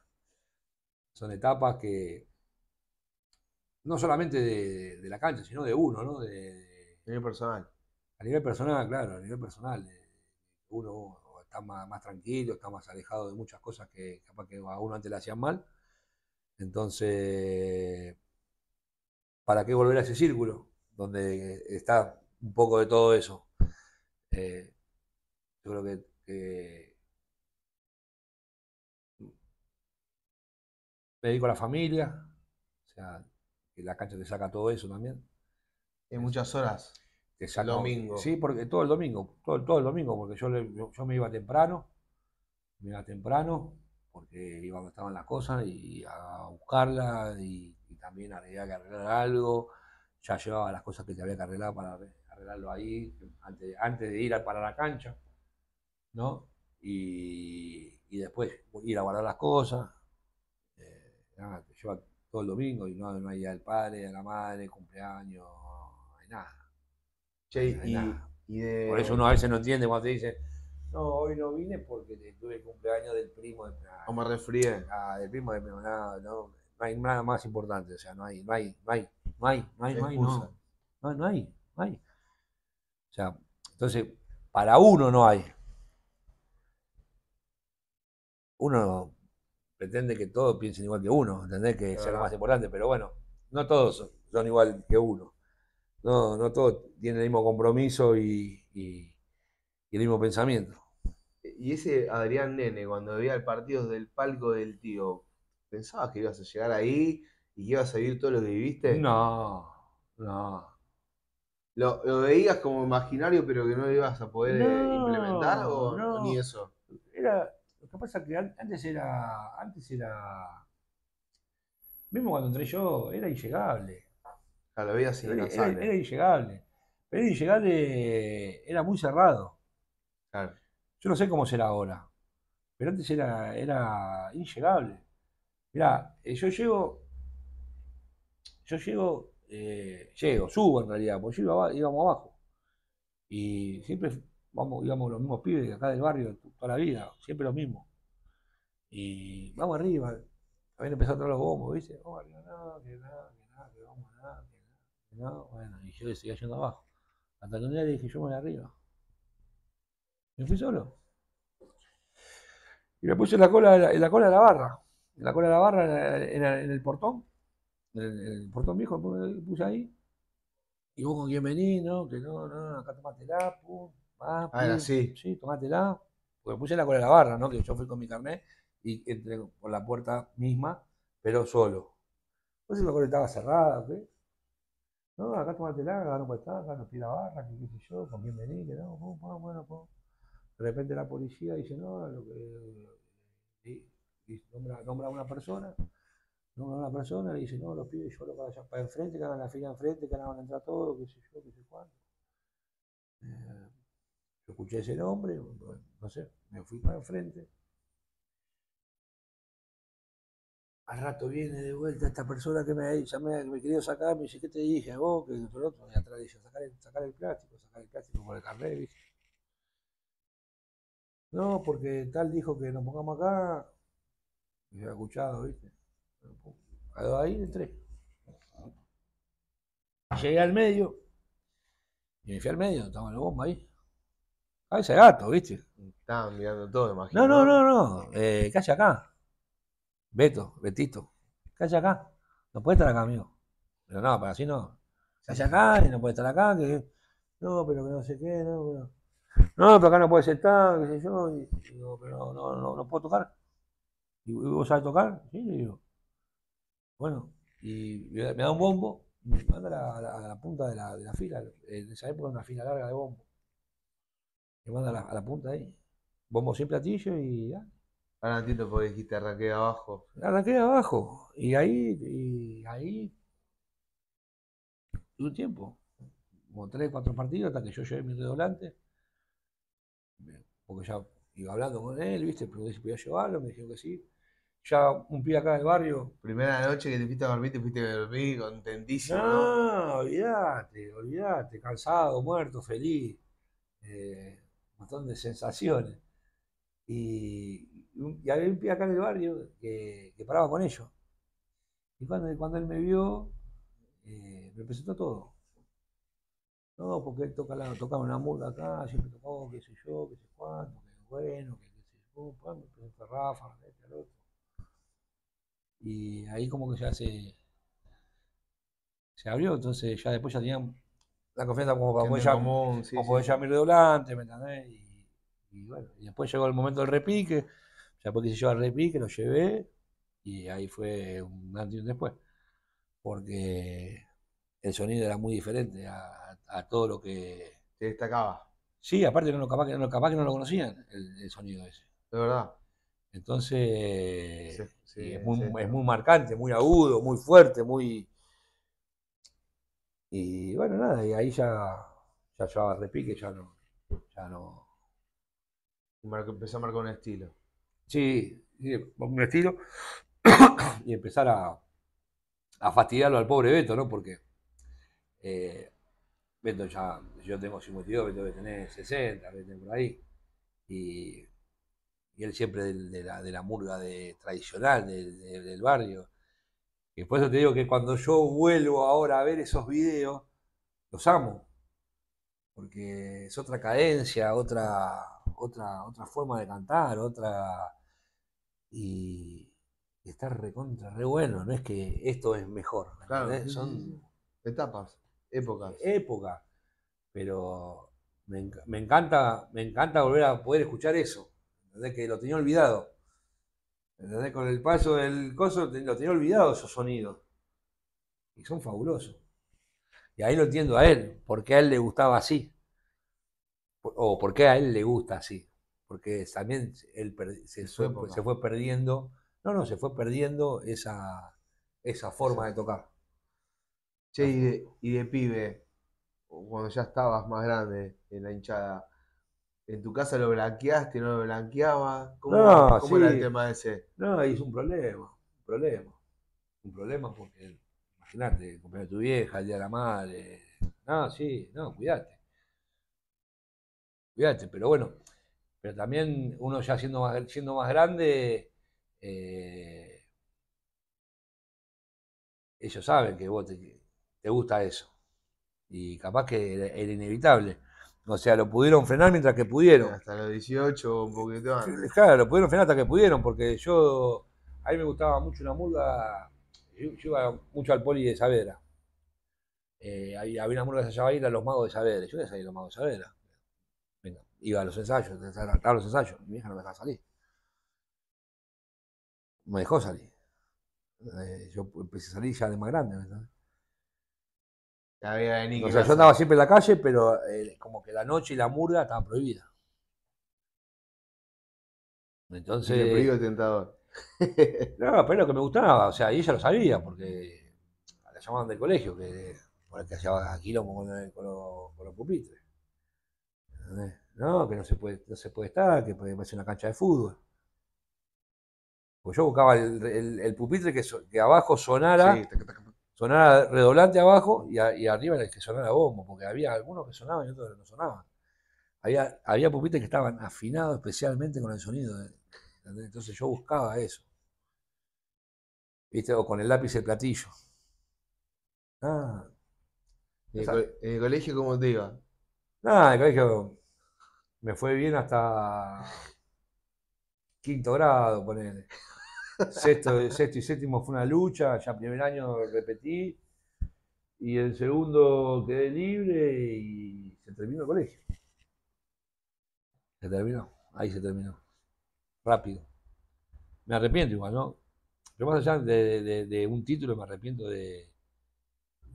Son etapas que no solamente de, la cancha, sino de uno, ¿no? De, a nivel personal. A nivel personal, claro, a nivel personal. Uno está más, tranquilo, está más alejado de muchas cosas que capaz que a uno antes le hacían mal. Entonces, ¿para qué volver a ese círculo donde está un poco de todo eso? Eh, yo creo que me dedico a la familia, o sea, que la cancha te saca todo eso también. En muchas este, horas. Te saca, domingo. Sí, porque todo el domingo, todo, el domingo, porque yo, yo me iba temprano, me iba temprano, porque iba donde estaban las cosas y a buscarlas y, también había que arreglar algo, ya llevaba las cosas que te había que arreglar para arreglarlo ahí, antes, de ir a, para la cancha, ¿no? Y, y después ir a guardar las cosas, lleva todo el domingo y no, hay al padre, a la madre, cumpleaños, no hay nada. Por eso uno a veces no entiende cuando te dice no, hoy no vine porque tuve el cumpleaños del primo de No me refríe. Ah, del primo de mi mamá, no, no hay nada más importante, o sea, no hay, no hay, no hay, no hay, no hay, no hay, No, no hay, no hay. O sea, entonces, para uno no hay. Uno pretende que todos piensen igual que uno, ¿entendés? Que sea lo más importante, pero bueno, no todos son, igual que uno. No, no todos tienen el mismo compromiso y, el mismo pensamiento. Y ese Adrián Nene, cuando veía el partido del palco del tío, ¿pensabas que ibas a llegar ahí y que ibas a vivir todo lo que viviste? No, no. ¿Lo, veías como imaginario pero que no ibas a poder eh, implementar o ni eso? Era, pasa que antes era, antes era, mismo cuando entré yo, era innegable. la era, era, eh. era Pero era era muy cerrado. Yo no sé cómo será ahora, pero antes era, era Mirá, eh, yo llego, yo llego, eh, llego, subo en realidad, porque yo iba, íbamos abajo. Y siempre vamos, íbamos los mismos pibes de acá del barrio toda la vida, siempre los mismos. Y vamos arriba. Habían empezó a traer los bombos, ¿viste? Vamos arriba, que nada, que nada, que vamos, nada, que nada. Bueno, y yo seguía yendo abajo. Hasta que un le dije, yo voy arriba. Me fui solo. Y me puse la cola, en la cola de la barra. En la cola de la barra, en, el, en el portón. En el, portón viejo, puse ahí. Y vos con quién venís, ¿no? Que no, no, acá tomatela, pum, más, ah, sí. sí, tomatela, Porque puse la cola de la barra, ¿no? Que yo fui con mi carnet y entré por la puerta misma, pero solo. Entonces me estaba cerrada, qué No, acá tomatela, acá no estar, acá no la barra, qué sé yo, con quién que no, pum, pum, bueno, pum. De repente la policía dice, no, lo que, eh, y nombra, a una persona, nombra a una persona y dice, no, los pido yo lo para allá, para enfrente, que hagan la fila enfrente, que van a entrar todos, qué sé yo, qué sé cuánto. Eh, yo escuché ese nombre, no sé, me fui para enfrente. al rato viene de vuelta esta persona que me, ha me querido sacar, me dice, ¿qué te dije a vos? Que el otro, me y atrás dice, sacar el, el plástico, sacar el plástico por el carnet, ¿viste? No, porque tal dijo que nos pongamos acá, y yo he escuchado, ¿viste? Pues, ahí entré. Llegué al medio, y me fui al medio, estaba la bomba ahí. Ahí ese gato, ¿viste? Estaban mirando todo, imagino. No, no, no, no, eh, casi acá. Beto, Betito, calla acá. No puede estar acá, amigo. Pero no, para así no. Calla acá y no puede estar acá. Que, no, pero que no sé qué, no, pero. No, pero acá no puede estar. qué sé yo. Y, digo, pero no, no, no, puedo tocar. ¿Y vos sabés tocar? Sí, le digo. Bueno, y me da un bombo, me manda a la, punta de la, de la, fila. En esa época una fila larga de bombo. Me manda la, a la punta ahí. Bombo sin platillo y ya. Ahora entiendo por dijiste arranqué abajo. Arranqué abajo. Y ahí, y ahí. Un tiempo. Como tres, cuatro partidos hasta que yo llevé mi redoblante. Porque ya iba hablando con él, ¿viste? Pregunté si podía llevarlo, me dijo que sí. Ya un pie acá del barrio. Primera noche que te fuiste a dormir, te fuiste a dormir contentísimo. No, olvidate, olvídate, olvídate. Cansado, muerto, feliz. Eh, un montón de sensaciones. Y, y había un pie acá en el barrio que, que paraba con ellos. Y cuando, cuando él me vio, eh, me presentó todo. No, porque él toca la, tocaba una murga acá, siempre tocaba qué sé yo, qué sé cuánto, qué bueno, que qué sé yo, me presentó Rafa, este, al otro. Y ahí como que ya se, se abrió, entonces ya después ya tenían la confianza como para poder, llamar, sí, sí. doblante, ¿me entendés? Y, y bueno, y después llegó el momento del repique. Ya porque se llevaba al Repique, lo llevé y ahí fue un antes y un después. Porque el sonido era muy diferente a, todo lo que. Te destacaba. Sí, aparte capaz que no, capaz que no lo conocían el, sonido ese. De verdad. Entonces es, muy, marcante, muy agudo, muy fuerte, muy. Y bueno, nada, y ahí ya, ya llevaba repique, ya no. Ya no. a marcar un estilo. Sí, un estilo. y empezar a, a, fastidiarlo al pobre Beto, ¿no? Porque eh, Beto ya, yo tengo 52, Beto debe tener 60, Beto por ahí. Y, y él siempre de, la, de murga de, tradicional del barrio. Y por eso te digo que cuando yo vuelvo ahora a ver esos videos, los amo. Porque es otra cadencia, otra, otra, otra forma de cantar, otra, y, está recontra, re bueno, no es que esto es mejor. son etapas, épocas. Época, pero me, encanta, me encanta volver a poder escuchar eso, desde que lo tenía olvidado. Con el paso del coso lo tenía olvidado esos sonidos. Y son fabulosos. Y ahí lo entiendo a él, porque a él le gustaba así. O porque a él le gusta así porque también se, fue, perdiendo, no, no, se fue perdiendo esa, forma de tocar. Che, y de, pibe, cuando ya estabas más grande en la hinchada, ¿en tu casa lo blanqueaste, no lo blanqueabas? ¿Cómo, no, ¿cómo era el tema ese? No, es un problema, un problema, un problema porque, imagínate, con de tu vieja, el día de la madre, no, sí, no, cuídate. Cuídate, pero bueno, pero también uno ya siendo más, grande, eh, ellos saben que vos te, gusta eso. Y capaz que era, inevitable. O sea, lo pudieron frenar mientras que pudieron. Hasta los 18, un poquito más. Claro, lo pudieron frenar hasta que pudieron, porque yo, a mí me gustaba mucho una murga, yo, iba mucho al poli de Saavedra. Eh, había, había una murga de a los magos de Saavedra. Yo quería salir los magos de Saavedra iba a los ensayos, estaba los ensayos, mi hija no me dejaba salir. No me dejó salir. Eh, yo empecé a salir ya de más grande. o sea, yo andaba siempre en la calle, pero eh, como que la noche y la murga estaban prohibidas. Entonces. El tentador. no, pero lo que me gustaba, o sea, y ella lo sabía, porque la llamaban del colegio, que por el que hacía aquí con, con los pupitres. No, que no se puede, no se puede estar, que una cancha de fútbol. Pues yo buscaba el, pupitre que, abajo sonara, sonara redoblante abajo y, arriba el que sonara bombo, porque había algunos que sonaban y otros que no sonaban. Había, había pupitres que estaban afinados especialmente con el sonido. ¿eh? Entonces yo buscaba eso. ¿Viste? O con el lápiz el platillo. Ah. En el, colegio, como te iba? Nada, el colegio me fue bien hasta quinto grado, ponele. Sexto, sexto y séptimo fue una lucha, ya primer año repetí. Y el segundo quedé libre y se terminó el colegio. Se terminó, ahí se terminó. Rápido. Me arrepiento igual, ¿no? Pero más allá de, un título, me arrepiento de,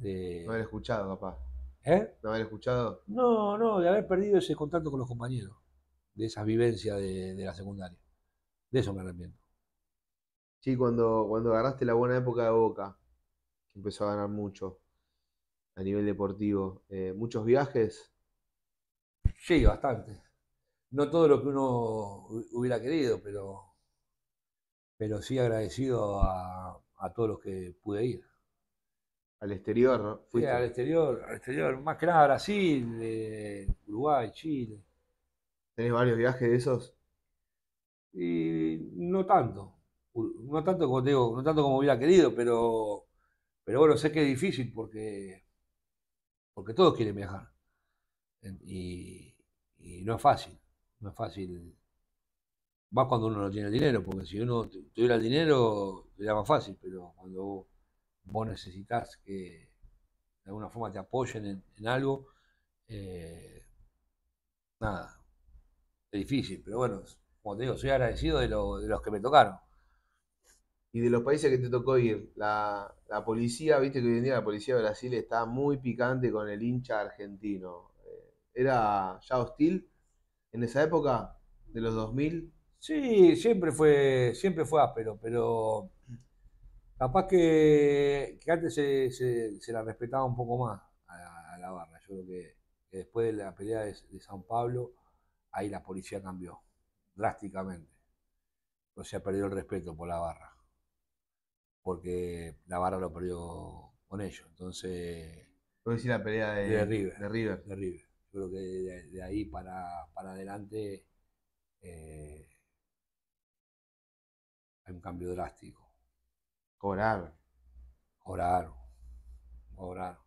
de... No haber escuchado, papá. ¿Eh? ¿No haber escuchado? No, no, de haber perdido ese contacto con los compañeros, de esa vivencia de, la secundaria. De eso me arrepiento. Sí, cuando, cuando agarraste la buena época de Boca, que empezó a ganar mucho a nivel deportivo, eh, ¿muchos viajes? Sí, bastante. No todo lo que uno hubiera querido, pero, pero sí agradecido a, a todos los que pude ir al exterior, ¿no? al exterior, al exterior, más que nada Brasil, Uruguay, Chile. ¿Tenés varios viajes de esos? Y no tanto, no tanto como no tanto como hubiera querido, pero, pero bueno, sé que es difícil porque, porque todos quieren viajar. Y, no es fácil, no es fácil. Más cuando uno no tiene el dinero, porque si uno tuviera el dinero sería más fácil, pero cuando vos necesitas que de alguna forma te apoyen en, algo, eh, nada, es difícil, pero bueno, como te digo, soy agradecido de, los que me tocaron. Y de los países que te tocó ir, la, la, policía, viste que hoy en día la policía de Brasil está muy picante con el hincha argentino. Eh, ¿Era ya hostil en esa época de los 2000? Sí, siempre fue, siempre fue áspero, pero Capaz que, que antes se, la respetaba un poco más a la, barra. Yo creo que, después de la pelea de, San Pablo, ahí la policía cambió drásticamente. O sea, perdió el respeto por la barra. Porque la barra lo perdió con ellos. Entonces. Puedo decir la pelea de, River, de, River. De River. Yo creo que de, ahí para, adelante eh, hay un cambio drástico. Orar, orar, orar,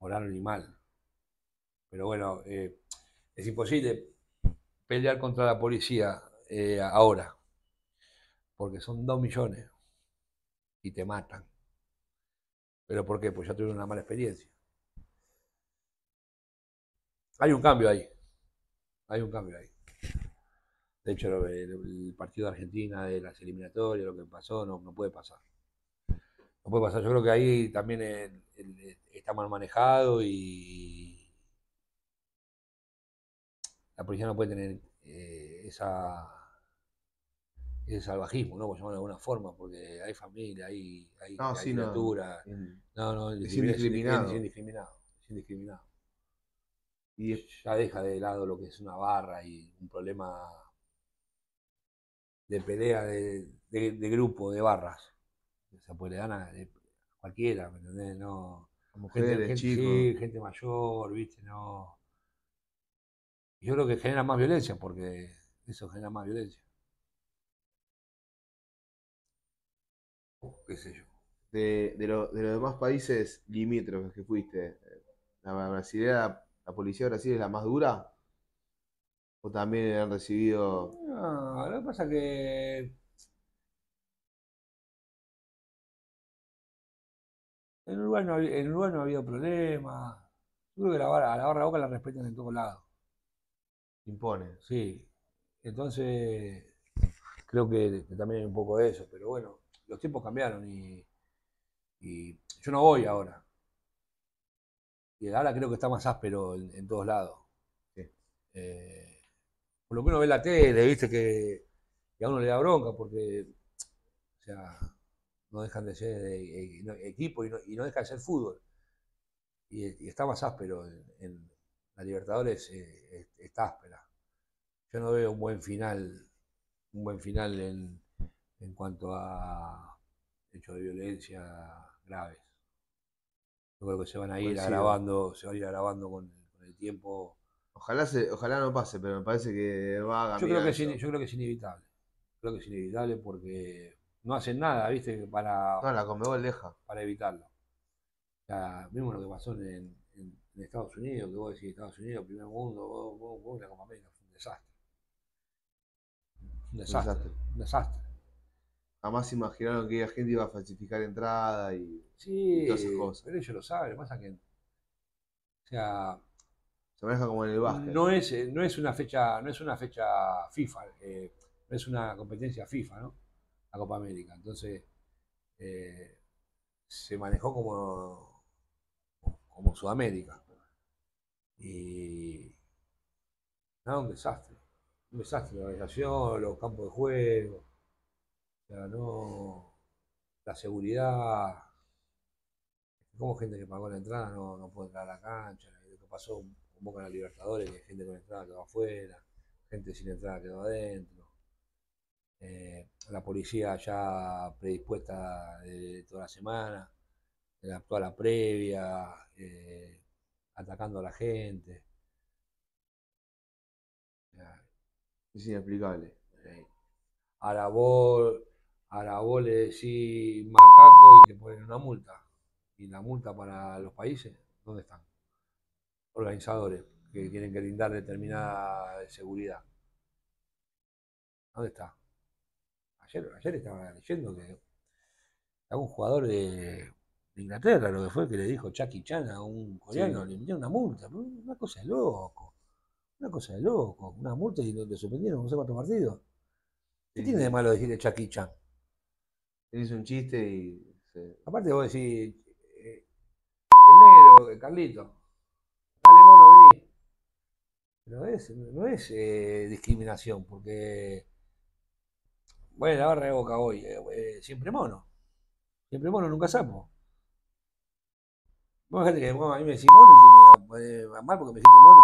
orar ni mal. Pero bueno, eh, es imposible pelear contra la policía eh, ahora, porque son dos millones y te matan. ¿Pero por qué? Pues ya tuvieron una mala experiencia. Hay un cambio ahí. Hay un cambio ahí. De hecho, el, partido de Argentina, de las eliminatorias, lo que pasó, no, puede pasar. No puede pasar. Yo creo que ahí también eh, está mal manejado y la policía no puede tener eh, esa ese salvajismo, ¿no? Por llamarlo de alguna forma, porque hay familia, hay, hay, no, No, no, es, indiscriminado. Es indiscriminado. Y ya deja de lado lo que es una barra y un problema de pelea de, grupo, de barras. O sea, pues le dan a, cualquiera, ¿me entendés? No, gente, chicos. Sí, gente mayor, ¿viste? No. Yo creo que genera más violencia, porque eso genera más violencia. ¿Qué sé yo? De, los demás países limítrofes que fuiste, eh, ¿la, la policía de Brasil es la más dura? ¿O también han recibido.? No, lo que pasa es que. En Uruguay no, no ha habido problemas. Yo creo que la barra, la barra de boca la respetan en todos lados. Impone. Sí. Entonces, creo que, también hay un poco de eso, pero bueno, los tiempos cambiaron y, yo no voy ahora. Y ahora creo que está más áspero en, todos lados. Sí. Eh, por lo menos uno ve la tele, viste que, a uno le da bronca porque, o sea, no dejan de ser eh, eh, equipo y no, y deja de ser fútbol. Y, está más áspero. En, la Libertadores eh, está áspera. Yo no veo un buen final, un buen final en, en cuanto a hechos de violencia graves. Yo creo que se van a ir grabando agravando, se van a ir agravando con el tiempo Ojalá, se, ojalá no pase, pero me parece que va a yo creo que, es, yo creo que es inevitable. Creo que es inevitable porque no hacen nada, ¿viste? Para, no, la conmebol deja. Para evitarlo. O lo que pasó en, Estados Unidos, que vos decís Estados Unidos, primer mundo, vos, vos, vos la Copa fue un desastre. Un desastre. Un desastre. Jamás imaginaron que la gente iba a falsificar entrada y, todas esas cosas. Pero ellos lo saben, más a pasa que. O sea, se maneja como en el básquet. No es, eh, no es una fecha, no es una fecha FIFA, eh, es una competencia FIFA, ¿no? La Copa América. Entonces, eh, se manejó como, como Sudamérica. Y nada, un desastre. Un desastre la organización, los campos de juego. La seguridad. Como gente que pagó la entrada no, no puede entrar a la cancha. Lo que pasó convocan a Libertadores, gente con entrada que va afuera, gente sin entrada que va adentro. Eh, la policía ya predispuesta toda la semana, la, toda la previa, eh, atacando a la gente. Es inexplicable. Eh, a la vos, le decís macaco y te ponen una multa. ¿Y la multa para los países? ¿Dónde están? organizadores que tienen que brindar determinada seguridad. ¿Dónde está? Ayer, ayer estaba leyendo que algún jugador de, Inglaterra, lo que fue que le dijo Chucky Chan a un coreano, le metieron una multa, una cosa de loco, una cosa de loco, una multa y lo, suspendieron no sé cuántos partidos. ¿Qué tiene de malo decirle Chucky Chan? Le hizo un chiste y. Aparte vos decís, eh, el negro, el Carlito, no es, no es eh, discriminación, porque. Bueno, la de boca hoy. Eh, eh, siempre mono. Siempre mono, nunca sapo. Vos que a mí me decís mono y que me mal porque me dice mono.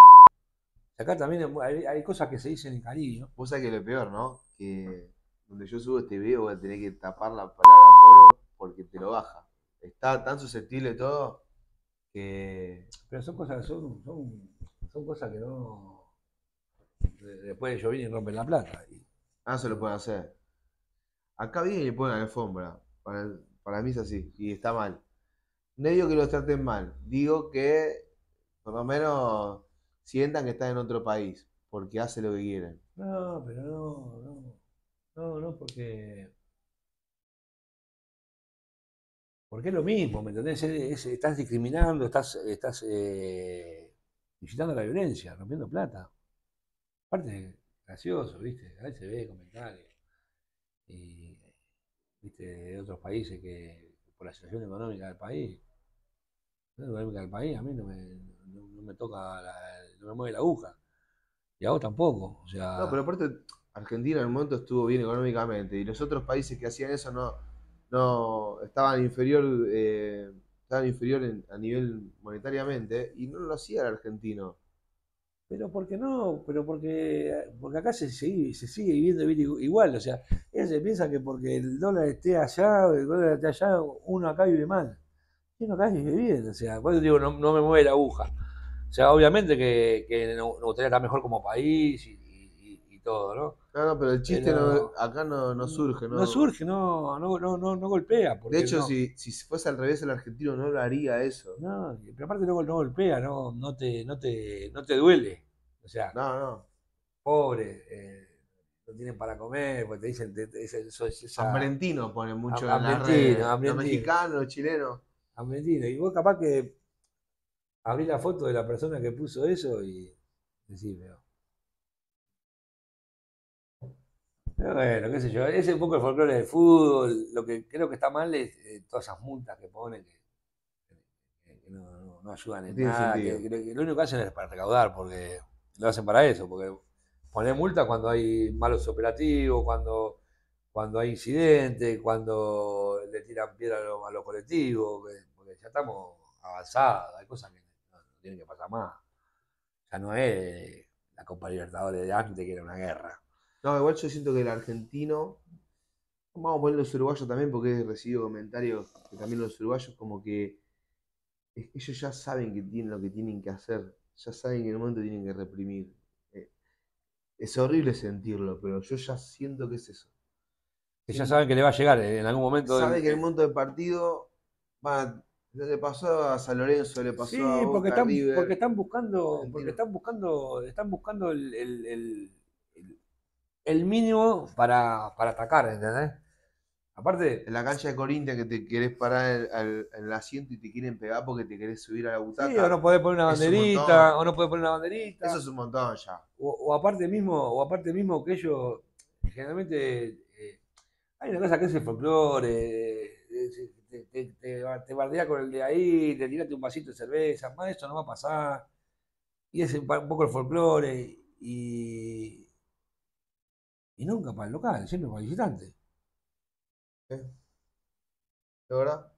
Acá también hay, cosas que se dicen en cariño. Vos sabés que lo peor, ¿no? Que donde yo subo este video voy a tener que tapar la palabra mono porque te lo baja. Está tan susceptible todo que. Pero son cosas, son, son son cosas que no. Después yo vine y rompen la plata. Ah, se lo pueden hacer. Acá vienen y le ponen la alfombra. Para, mí es así. Y está mal. No digo que lo traten mal. Digo que por lo menos sientan que están en otro país. Porque hace lo que quieren. No, pero no, no. No, no, porque. Porque es lo mismo, ¿me entendés? estás discriminando, estás, estás eh, incitando la violencia, rompiendo plata. Aparte, gracioso, ¿viste? A se ve comentarios. Y, ¿viste? otros países que, por la situación económica del país, la económica del país, a mí no me, toca, la, no me mueve la aguja. Y a vos tampoco. O No, pero aparte, Argentina en el momento estuvo bien económicamente. Y los otros países que hacían eso no, no estaban inferior. Eh, tan inferior a nivel monetariamente y no lo hacía el argentino. Pero porque no, pero porque, porque acá se sigue, se sigue viviendo igual, o sea, ellos se piensa que porque el dólar esté allá, el dólar esté allá, uno acá vive mal. Y uno acá vive bien, o sea, cuando digo no, me mueve la aguja. O sea, obviamente que, que nos gustaría mejor como país y todo, ¿no? No, no, pero el chiste acá no, no, surge, ¿no? No surge, no, no, no, no, golpea. de hecho, si, si fuese al revés el argentino no lo haría eso. No, pero aparte no, golpea, no, no, te, no, te, no te duele. O sea, no, no. pobre, eh, no tienen para comer, porque te dicen, ponen mucho en la red. Los Y vos capaz que abrí la foto de la persona que puso eso y decís, veo bueno, qué sé yo, es un poco el folclore del fútbol, lo que creo que está mal es eh, todas esas multas que ponen que, no, ayudan en nada, que, lo único que hacen es para recaudar, porque lo hacen para eso, porque ponen multas cuando hay malos operativos, cuando cuando hay incidentes, cuando le tiran piedra a los, colectivos, eh, porque ya estamos avanzados, hay cosas que no, tienen que pasar más. Ya no es la Copa Libertadores de antes, que era una guerra. No, igual yo siento que el argentino, vamos a poner los uruguayos también, porque he recibido comentarios que también los uruguayos como que ellos ya saben que tienen lo que tienen que hacer, ya saben que en el momento tienen que reprimir. Eh, es horrible sentirlo, pero yo ya siento que es eso. Que ya saben que le va a llegar eh, en algún momento. Saben que en el momento del partido le pasó a San Lorenzo, le pasó a porque porque están buscando, porque están buscando, están buscando el el mínimo para, atacar, ¿entendés? Aparte. En la cancha de Corintia que te querés parar en el asiento y te quieren pegar porque te querés subir a la butaca. Sí, o no podés poner una banderita, o no podés poner una banderita. Eso es un montón ya. O, aparte mismo, o aparte mismo que ellos generalmente eh, hay una cosa que es el folclore, eh, te, te, bardea con el de ahí, te tiraste un vasito de cerveza, más esto no va a pasar. Y es un poco el folclore. Y, y nunca para el local, siempre para el visitante. verdad?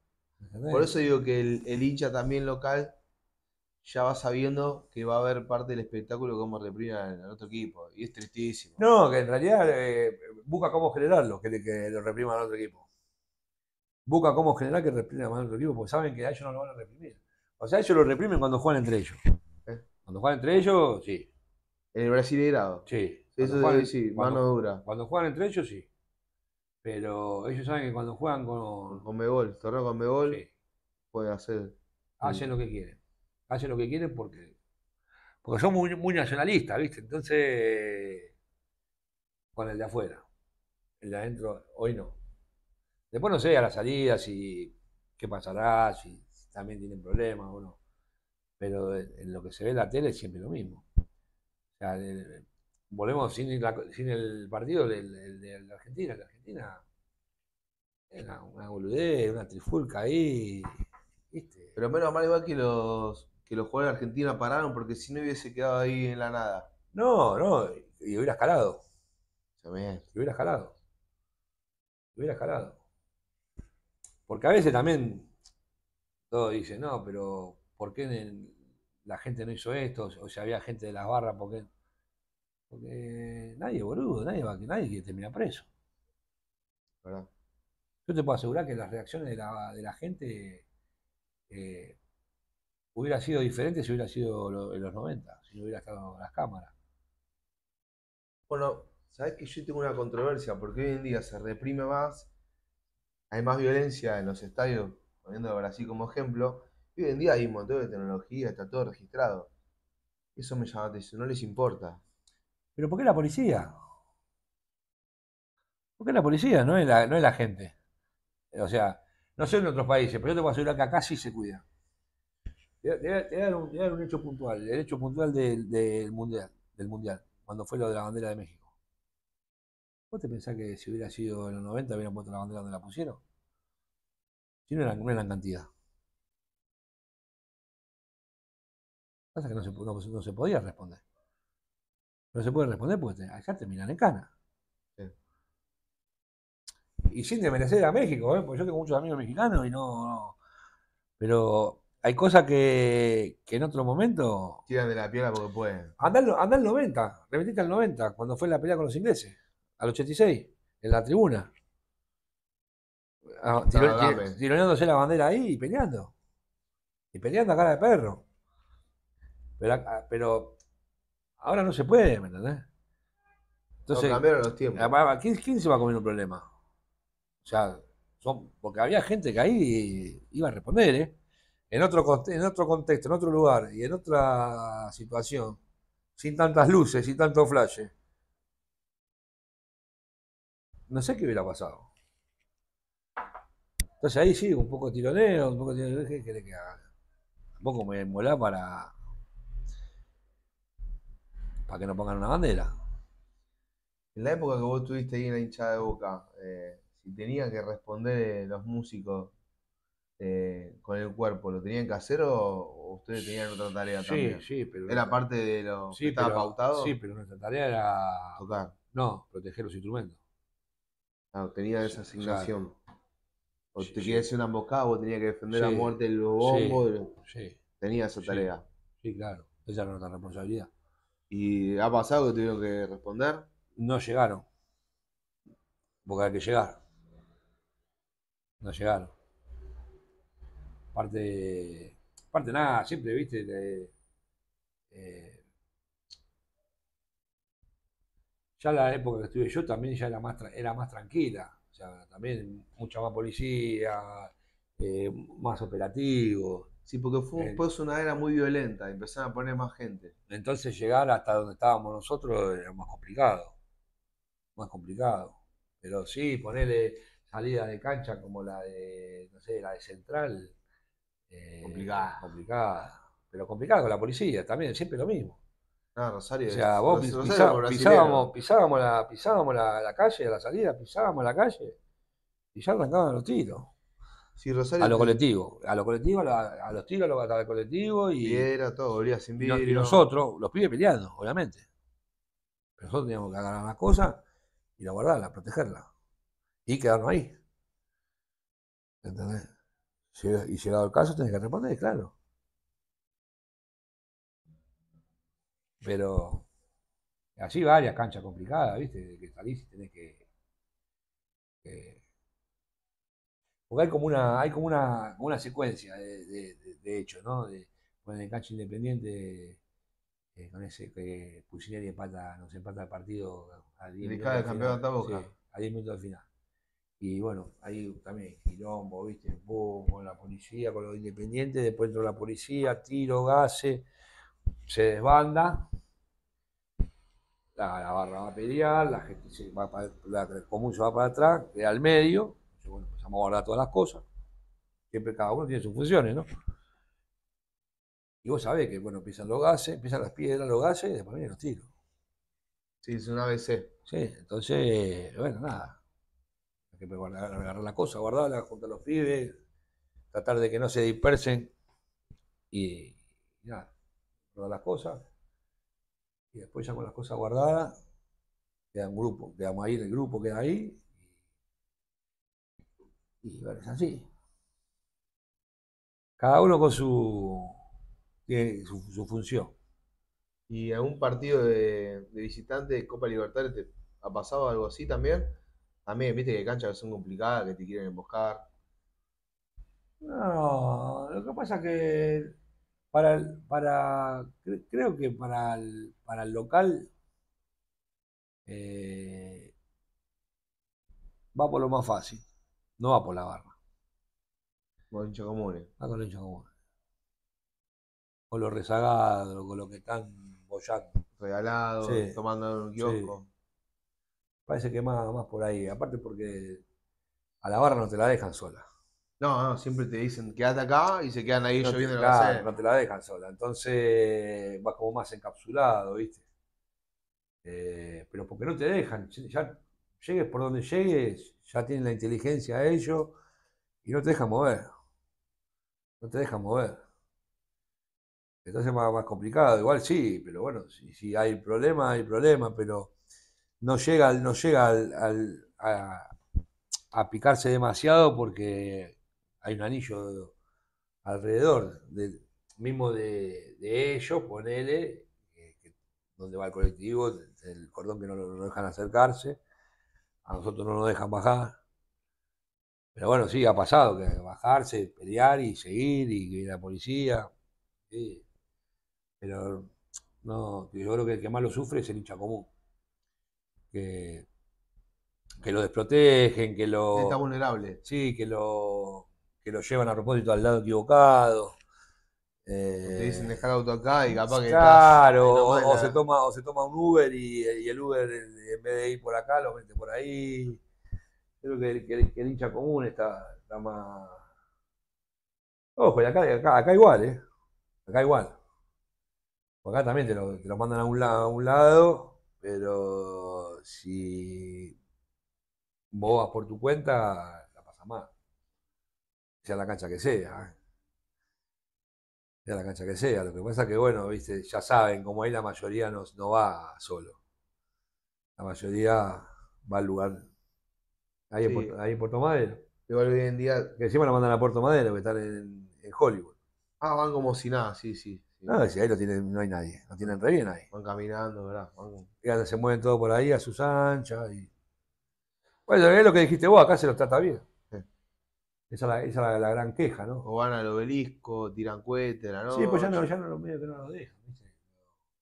Por eso digo que el, hincha también local ya va sabiendo que va a haber parte del espectáculo como reprime al, otro equipo. Y es tristísimo. No, que en realidad eh, busca cómo generarlo, que, lo reprima al otro equipo. Busca cómo generar que repriman al otro equipo, porque saben que a ellos no lo van a reprimir. O sea, ellos lo reprimen cuando juegan entre ellos. ¿Eh? Cuando juegan entre ellos, sí. En el Brasil grado. Sí. Eso mano dura. Cuando juegan entre ellos, sí. Pero ellos saben que cuando juegan con. Con Mebol, torneo con Mebol, sí. puede hacer. Hacen lo que quieren. Hacen lo que quieren porque. Porque son muy, muy nacionalistas, ¿viste? Entonces. Con el de afuera. El de adentro, hoy no. Después no sé a la salida si. ¿Qué pasará? Si, también tienen problemas o no. Pero en lo que se ve en la tele es siempre lo mismo. O sea, volvemos sin, el partido de la Argentina. La Argentina era una boludez, una trifulca ahí. ¿viste? Pero menos mal igual que los, que los jugadores de Argentina pararon porque si no hubiese quedado ahí en la nada. No, no, y hubiera escalado. También. Y hubiera escalado. hubiera escalado. Porque a veces también todos dicen, no, pero ¿por qué la gente no hizo esto? O si había gente de las barras, ¿por qué? Porque nadie, boludo, nadie va nadie quiere terminar preso. ¿Verdad? Yo te puedo asegurar que las reacciones de la, de la gente eh, hubiera sido diferente si hubiera sido en los 90, si no hubiera estado las cámaras. Bueno, sabes que yo tengo una controversia, porque hoy en día se reprime más, hay más violencia en los estadios, poniendo a Brasil como ejemplo, hoy en día hay un montón de tecnología, está todo registrado. Eso me llama la atención, no les importa. Pero ¿por qué la policía? ¿Por qué la policía? No es la, no es la gente. O sea, no sé en otros países, pero yo te voy a asegurar que acá sí se cuida. Te, voy dar un, hecho puntual, el hecho puntual del, mundial, del mundial, cuando fue lo de la bandera de México. ¿Vos te pensás que si hubiera sido en los 90 hubieran puesto la bandera donde la pusieron? Si no eran, cantidad. Pasa que no se, no se podía responder. No se puede responder porque acá terminan en cana. Y sin desmerecer a México, ¿eh? porque yo tengo muchos amigos mexicanos y no. Pero hay cosas que, que, en otro momento. Tiran de la piedra porque pueden. Andá al 90, Repetiste al 90, cuando fue la pelea con los ingleses, al 86, en la tribuna. Ah, tironeándose la bandera ahí y peleando. Y peleando a cara de perro. Pero, ah, pero Ahora no se puede, ¿me entendés? Entonces, los tiempos. Eh, ¿quién, se va a comer un problema? O sea, son, porque había gente que ahí iba a responder, ¿eh? En otro, contexto, en otro lugar y en otra situación, sin tantas luces, sin tanto flash. No sé qué hubiera pasado. Entonces ahí sí, un poco tironeo, un poco tironeo, ¿qué querés que haga? Tampoco me mola para para que no pongan una bandera. En la época que vos estuviste ahí en la hinchada de boca, eh, si tenían que responder eh, los músicos eh, con el cuerpo, ¿lo tenían que hacer o, ustedes tenían otra tarea también? Sí, pero. ¿Era parte de lo que estaba pautado? Sí, pero nuestra tarea era. Tocar. No, proteger los instrumentos. Claro, ah, tenía esa asignación. O, te querías hacer una emboscada, vos tenías que defender a muerte del bombo. Sí, Tenía esa tarea. Sí, claro. Esa era nuestra responsabilidad. ¿Y ha pasado que tuvieron que responder? No llegaron. Porque hay que llegar. No llegaron. Aparte, aparte nada, siempre, viste, eh, ya la época que estuve yo también ya era más, era más tranquila. O sea, también mucha más policía, eh, más operativos, Sí, porque fue una era muy violenta, empezaron a poner más gente. Entonces llegar hasta donde estábamos nosotros era más complicado. Más complicado. Pero sí, ponerle salida de cancha como la de, no sé, la de Central. Eh, complicada. Complicada. Pero complicada con la policía también, siempre lo mismo. Ah, Rosario. O pisábamos, pisábamos, la, pisábamos la, calle, la salida, pisábamos la calle y ya arrancaban los tiros. A lo colectivo, a lo colectivo, a, los tiros, a lo colectivos colectivo y. era todo, sin Y nosotros, los pibes peleando, obviamente. Pero nosotros teníamos que agarrar las cosas y la guardarla, protegerla. Y quedarnos ahí. ¿Entendés? Y llegado el caso, tenés que responder, claro. Pero así varias canchas complicadas, ¿viste? Que salís y tenés que, que porque hay como una, hay como una, una secuencia de, de, hechos, ¿no? con el cancha independiente, eh, con ese que Pucineri nos empata el partido a 10 minutos. de final, al final. Y bueno, ahí también quilombo, viste, Pum, con la policía, con los independientes, después entró la policía, tiro, gase, se desbanda, la, barra va a pelear, la gente se va para, se va para atrás, queda al medio, vamos a guardar todas las cosas. Siempre cada uno tiene sus funciones, ¿no? Y vos sabés que, bueno, empiezan los gases, empiezan las piedras, los gases y después vienen los tiros. Sí, es una ABC. Sí, entonces, bueno, nada. Hay que guardar, agarrar la cosa, guardarla, juntar a los pibes, tratar de que no se dispersen y, ya, nada, guardar las cosas. Y después ya con las cosas guardadas, queda un grupo, quedamos ahí el grupo, queda ahí, y bueno, es así. Cada uno con su, su, función. ¿Y algún partido de, visitantes visitante de Copa Libertadores te ha pasado algo así también? también viste que canchas son complicadas, que te quieren emboscar. No, lo que pasa es que para, el, para creo que para para el local eh, va por lo más fácil. No va por la barra. Con hincha comunes. Va con el hinchas Con los rezagados, con los que están bollando. Regalados, tomando en un kiosco. Parece que más, más por ahí. Aparte porque a la barra no te la dejan sola. No, no, siempre te dicen quédate acá y se quedan ahí yo lloviendo claro, la no te la dejan sola. Entonces vas como más encapsulado, ¿viste? Eh, pero porque no te dejan. Ya llegues por donde llegues, ya tienen la inteligencia a ellos y no te dejan mover. No te dejan mover. Entonces es más, complicado, igual sí, pero bueno, si, hay problema, hay problema, pero no llega, no llega a, a, picarse demasiado porque hay un anillo alrededor, mismo de, ellos, ponele, donde va el colectivo, el cordón que no lo, dejan acercarse nosotros no nos dejan bajar. Pero bueno, sí, ha pasado, que bajarse, pelear y seguir, y, la policía. Pero no, yo creo que el que más lo sufre es el hincha común. Que, lo desprotegen, que lo. Está vulnerable. Sí, que lo, que lo llevan a propósito al lado equivocado te eh, dicen dejar auto acá y capaz que. Claro, o, se toma, o se toma un Uber y, el Uber en vez de ir por acá lo mete por ahí. Creo que, el hincha común está, más. Ojo, acá, acá, igual, ¿eh? Acá igual. Acá también te lo, mandan a un, lado, a un lado, pero si vos por tu cuenta, la pasa más. Sea la cancha que sea, ¿eh? Ya la cancha que sea. Lo que pasa es que, bueno, viste, ya saben, como ahí la mayoría no, no va solo. La mayoría va al lugar. Ahí, en, Puerto, Madero. día. Que encima lo mandan a Puerto Madero, que están en, Hollywood. Ah, van como si nada, sí, sí. No, si ahí no hay nadie. No tienen re bien ahí. Van caminando, ¿verdad? Y se mueven todo por ahí a sus anchas. Y... Bueno, es lo que dijiste vos, acá se los trata bien. Esa es la, la, gran queja, ¿no? O van al obelisco, tiran cuétera, ¿no? Sí, pues ya no, ya no los medios que no lo dejan.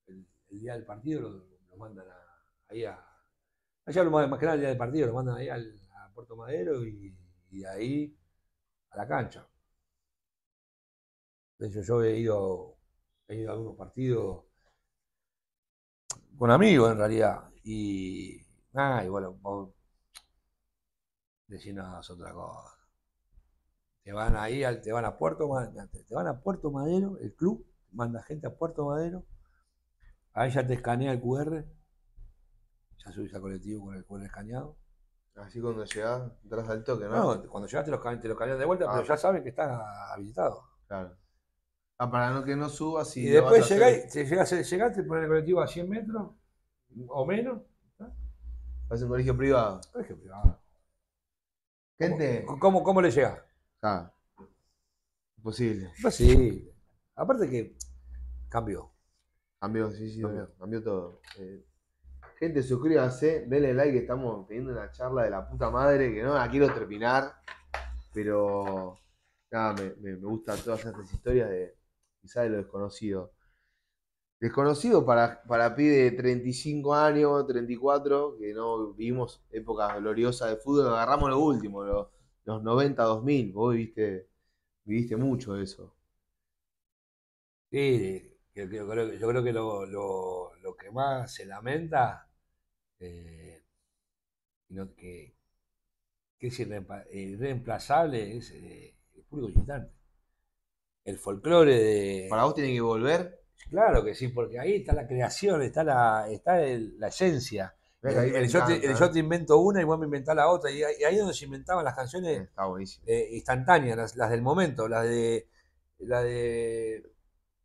El, el, día del partido lo, mandan a, ahí a. Allá lo más, que nada el día del partido, lo mandan ahí al, a Puerto Madero y, de ahí a la cancha. De hecho, yo he ido, he ido a algunos partidos con amigos en realidad. Y. Ah, y bueno, vos otra cosa te van ahí, te van a Puerto Madero, te van a Puerto Madero, el club manda gente a Puerto Madero, ahí ya te escanea el QR, ya subís al colectivo con el QR escaneado. Así cuando llegás, entras al toque, ¿no? cuando llegaste te lo te de vuelta, ah, pero ya saben que están habilitado. Claro. Ah, para no que no subas y. Y después llegás, te pones el colectivo a 100 metros o menos. Vas un colegio privado. Colegio privado. Gente. ¿Cómo, cómo, le llegas Ah, imposible. Imposible. Pues Aparte que cambió. Cambió, sí, sí, cambió, todo. Eh, gente, suscríbase, denle like, estamos teniendo una charla de la puta madre que no la quiero terminar, pero nada, me, gustan todas estas historias de quizás de lo desconocido. Desconocido para, para de 35 años, 34, que no vivimos épocas gloriosas de fútbol, agarramos lo último, lo, los 90, 2000, vos viviste, viviste mucho eso. Sí, yo, creo, que lo, lo, que más se lamenta, eh, que, es irreemplazable, es eh, el público visitante. El folclore de... ¿Para vos tiene que volver? Claro que sí, porque ahí está la creación, está la, está la esencia el, yo ¿eh? te, invento una y vos me inventás la otra. Y, ahí es donde se inventaban las canciones eh, instantáneas, las, del momento, las de. La de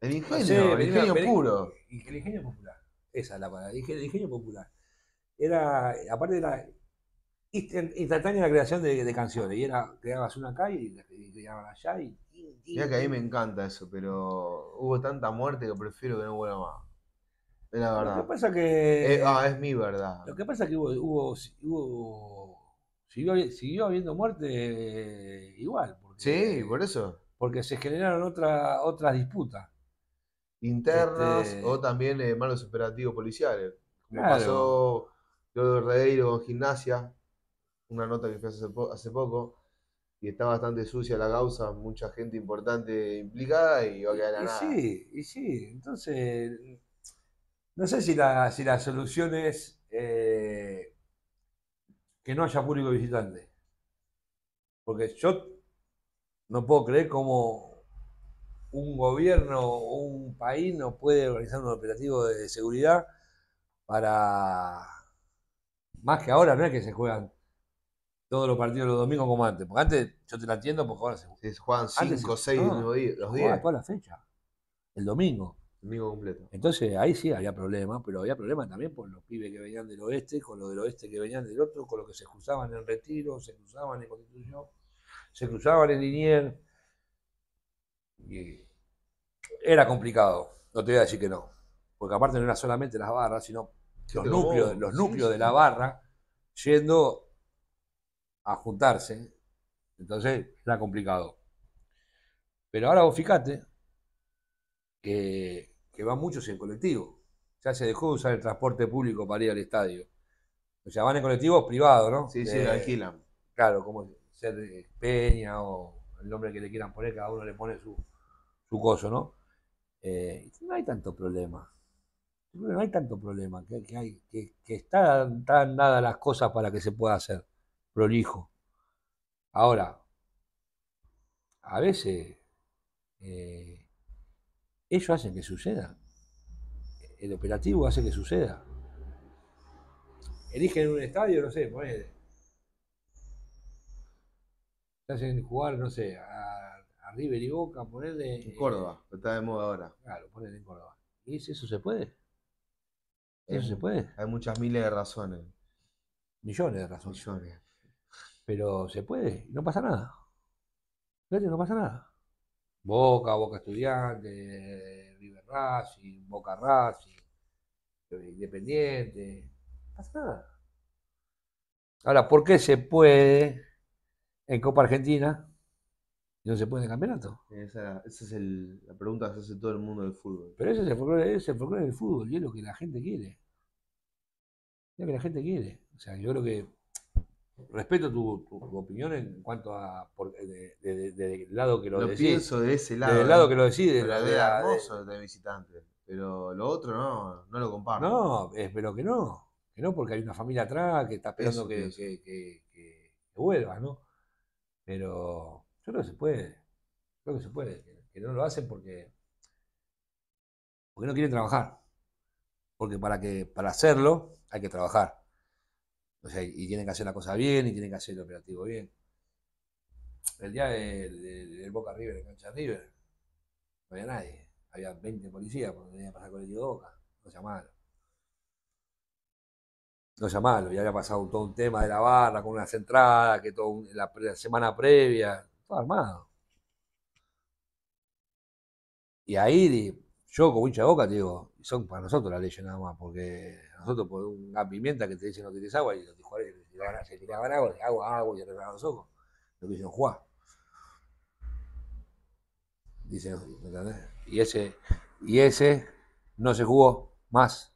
el ingenio, el ingenio puro. El, ingenio popular. Esa es la palabra, el ingenio, popular. Era, aparte de la instantánea la creación de, canciones. Y era, creabas una acá y, y allá. Y, que a mí me encanta eso, pero hubo tanta muerte que prefiero que no vuelva más la verdad. Lo que pasa que. Eh, ah, es mi verdad. Lo que pasa es que hubo. siguió, habiendo muerte eh, igual. sí, por eso. Porque se generaron otra, otras disputas. Internas este o también eh, malos operativos policiales. Como pasó Leo Redeiro con Gimnasia, una nota que fue hace, poco y está bastante sucia la causa, mucha gente importante implicada y va a quedar nada. Y sí, y sí, entonces no sé si la, si la solución es eh, que no haya público visitante. Porque yo no puedo creer cómo un gobierno o un país no puede organizar un operativo de seguridad para... Más que ahora, no es que se juegan todos los partidos los domingos como antes. Porque antes, yo te la entiendo, pues ahora se, se juegan 5 6 los días. ¿Cuál la fecha? El domingo completo. Entonces ahí sí había problemas, pero había problemas también por los pibes que venían del oeste, con los del oeste que venían del otro, con los que se cruzaban en Retiro, se cruzaban en Constitución, se cruzaban en Linier. era complicado, no te voy a decir que no, porque aparte no era solamente las barras, sino los núcleos, los núcleos de la barra yendo a juntarse. Entonces era complicado. Pero ahora vos fijate que que van muchos en colectivo. Ya se dejó de usar el transporte público para ir al estadio. O sea, van en colectivos privados, ¿no? Sí, sí, eh, alquilan. Claro, como ser eh, Peña o el nombre que le quieran poner, cada uno le pone su, su coso, ¿no? Eh, no hay tanto problema. No hay tanto problema, que, hay, que, están, están dadas las cosas para que se pueda hacer prolijo. Ahora, a veces ellos hacen que suceda. El operativo hace que suceda. Eligen un estadio, no sé, ponele. Hacen jugar, no sé, a, River y Boca, ponerle. En Córdoba, eh, está de moda ahora. Claro, poner en Córdoba. ¿Y eso se puede? Eh, ¿Eso se puede? Hay muchas miles de razones. Millones de razones. Millones. Pero se puede, no pasa nada. no pasa nada. Boca, Boca Estudiante, River Racing, Boca Racing, Independiente. Pasa nada. Ahora, ¿por qué se puede en Copa Argentina y no se puede en el campeonato? Esa, es la pregunta que se hace todo el mundo del fútbol. Pero ese es el es el del fútbol y es lo que la gente quiere. Es lo que la gente quiere. O sea, yo creo que respeto tu, opinión en cuanto a por, eh, de, lado que lo, lo pienso de ese lado. Del lado eh, que lo decide. La de hermoso de visitante. Pero lo otro no, no lo comparto. No, espero que no. Que no, porque hay una familia atrás que está esperando que, vuelva, ¿no? Pero yo creo que se puede. Creo que se puede. Que, no lo hacen porque. Porque no quieren trabajar. Porque para que para hacerlo hay que trabajar. O sea, y tienen que hacer la cosa bien y tienen que hacer el operativo bien. El día del, Boca River, en cancha River, no había nadie. Había 20 policías porque tenía que pasar con el tío Boca. malo. No Lo malo. Y había pasado todo un tema de la barra con unas entradas, que todo la, semana previa. Todo armado. Y ahí yo con hincha boca digo, son para nosotros la leyes nada más, porque nosotros por una pimienta que te dicen no tienes agua y los tijuares se tiraban agua, agua, agua y arreglaban los ojos, lo que hicieron Juan. Dicen, ¿me entendés? Y ese, y ese no se jugó más.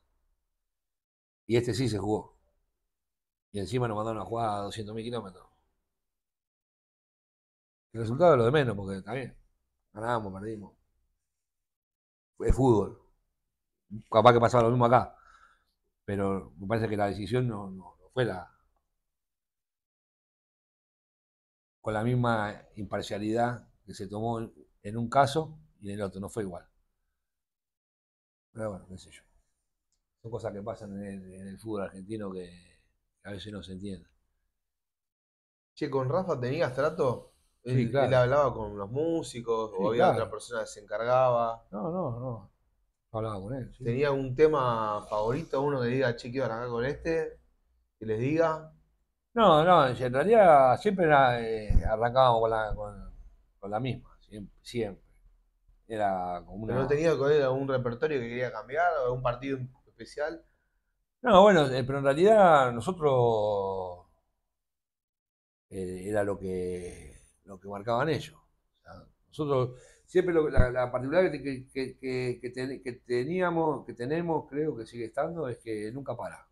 Y este sí se jugó. Y encima nos mandaron a jugar a 200.000 kilómetros. El resultado es lo de menos, porque también ganábamos, perdimos. Es fútbol capaz que pasaba lo mismo acá. Pero me parece que la decisión no, no, fue la. con la misma imparcialidad que se tomó en un caso y en el otro, no fue igual. Pero bueno, qué sé yo. Son cosas que pasan en el, fútbol argentino que a veces no se entienden. Che, ¿con Rafa tenías trato? Él, hablaba con los músicos o había otra persona que se encargaba. No, no, no. Hablaba con él. ¿Tenía un tema favorito, uno que diga, che, quiero arrancar con este? Que les diga. No, no, en realidad siempre eh, arrancábamos con la, misma, siempre, siempre. Era como no tenía con él algún repertorio que quería cambiar o algún partido especial? No, bueno, eh, pero en realidad nosotros eh, era lo que, lo que marcaban ellos. O sea, nosotros siempre la, particularidad que, que, teníamos, que tenemos, creo que sigue estando, es que nunca para.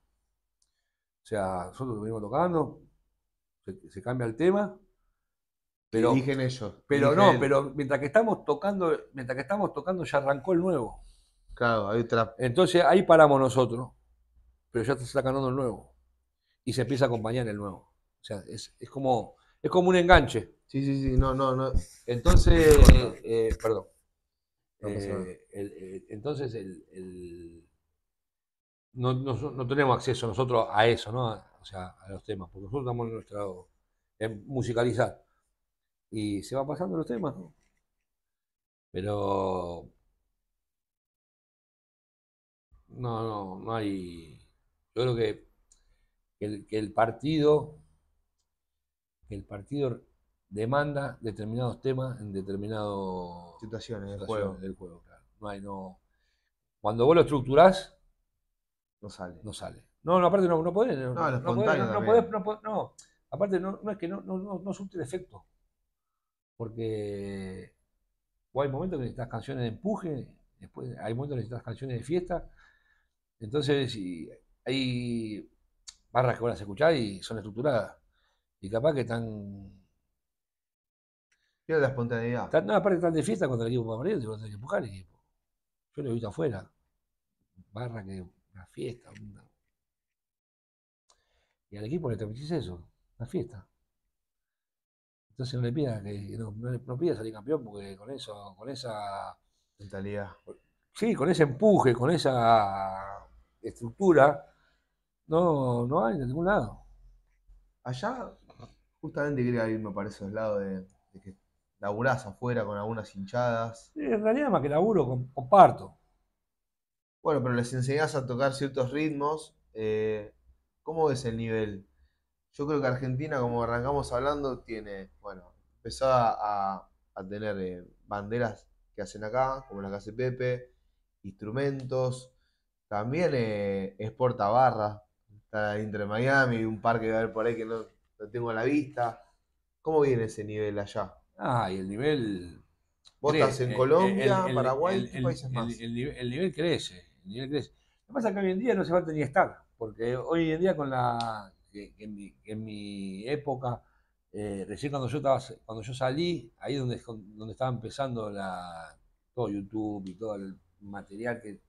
O sea, nosotros venimos tocando, se, cambia el tema, pero eligen ellos. Pero no, pero mientras que estamos tocando, mientras que estamos tocando ya arrancó el nuevo. Claro, hay está. Entonces ahí paramos nosotros, pero ya está sacando el nuevo y se empieza a acompañar el nuevo. O sea, es como es como un enganche. Sí, sí, sí, no, no, no. Entonces, eh, perdón. Eh, eh, entonces, el, no, tenemos acceso nosotros a eso, ¿no? o sea, a los temas, porque nosotros estamos en nuestro. musicalizar. Y se van pasando los temas, ¿no? Pero. No, no, no hay. Yo creo que, que el, que el partido. Que el partido demanda determinados temas en determinadas situaciones, del juego. Del juego claro. no hay, no... Cuando vos lo estructurás, no sale. No sale. No, aparte no, no podés. No, no, no no, podés, no, no, Aparte no, es que no, no, surte el efecto. Porque o hay momentos que necesitas canciones de empuje, después hay momentos que necesitas canciones de fiesta. Entonces, y hay barras que van a escuchar y son estructuradas. Y capaz que están Pierde la espontaneidad. Tan, no, aparte están de fiesta cuando el equipo va perdiendo, digo tenés que empujar el equipo. Yo lo he visto afuera. Barra que una fiesta. Y al equipo le transmitís eso, una fiesta. Entonces no le pidas que no, le, salir campeón porque con eso, con esa mentalidad. Sí, con ese empuje, con esa estructura, no, no hay de ningún lado. Allá justamente quería irme para eso lados de, de que laburás afuera con algunas hinchadas. En realidad, más que laburo, comparto. Bueno, pero les enseñás a tocar ciertos ritmos. Eh, ¿Cómo ves el nivel? Yo creo que Argentina, como arrancamos hablando, tiene, bueno, empezó a, tener eh, banderas que hacen acá, como la que Pepe, instrumentos. También eh, es exporta barra. Está entre Miami, un parque que va por ahí que no, no tengo a la vista. ¿Cómo viene ese nivel allá? Ah, y el nivel. Votas en eh, Colombia, Paraguay, ¿qué países más? el, nivel crece, nivel crece. Lo que pasa es que hoy en día no se va tener ni estar, porque hoy en día con la. En mi, en mi época, eh, recién cuando yo estaba, cuando yo salí, ahí donde, donde estaba empezando la, todo YouTube y todo el material que.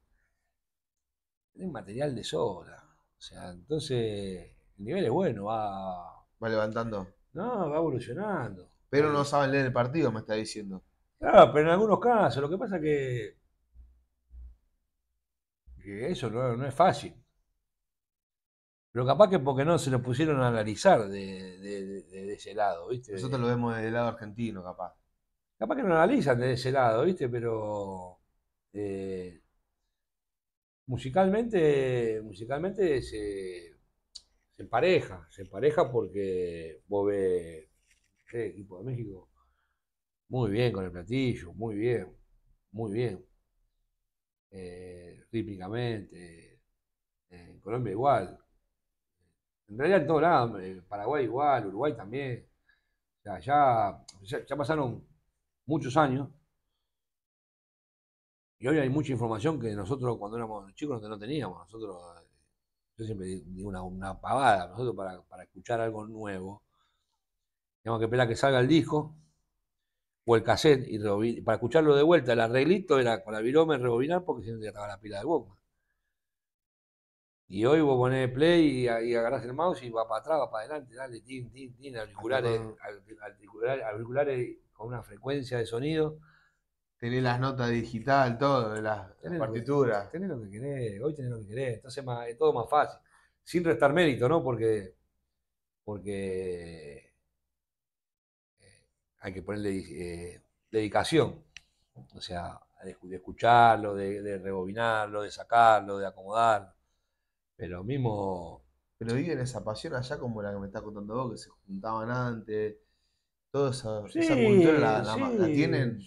Es material de sobra. O sea, entonces el nivel es bueno, va. Va levantando. No, va evolucionando. Pero no saben leer el partido, me está diciendo. Claro, pero en algunos casos. Lo que pasa que. que eso no, es fácil. Pero capaz que porque no se lo pusieron a analizar de, ese lado, ¿viste? Nosotros lo vemos desde el lado argentino, capaz. Capaz que no analizan desde ese lado, ¿viste? Pero. Eh, musicalmente. Musicalmente se. Se empareja, se empareja porque vos ves equipo de México, muy bien con el platillo, muy bien, muy bien. Eh, rítmicamente, en Colombia igual. En realidad en todos lados, Paraguay igual, Uruguay también. O sea, ya, ya, pasaron muchos años y hoy hay mucha información que nosotros cuando éramos chicos no teníamos. Nosotros, eh, yo siempre digo una, una pavada, nosotros para, para escuchar algo nuevo, tenemos que esperar que salga el disco o el cassette y Para escucharlo de vuelta, el arreglito era con la viroma rebobinar porque si no te la pila de boom Y hoy vos ponés play y, y, agarrás el mouse y va para atrás, va para adelante, dale, tin, tin, tin, auriculares, auriculares, con una frecuencia de sonido. Tenés las notas digital, todo, las, partituras. lo que querés, hoy tenés lo que querés, entonces más, es todo más fácil. Sin restar mérito, ¿no? Porque, porque hay que ponerle eh, dedicación, o sea, de, escucharlo, de, rebobinarlo, de sacarlo, de acomodarlo. Pero mismo. Pero viven esa pasión allá como la que me estás contando vos, que se juntaban antes. Toda esa, cultura la, tienen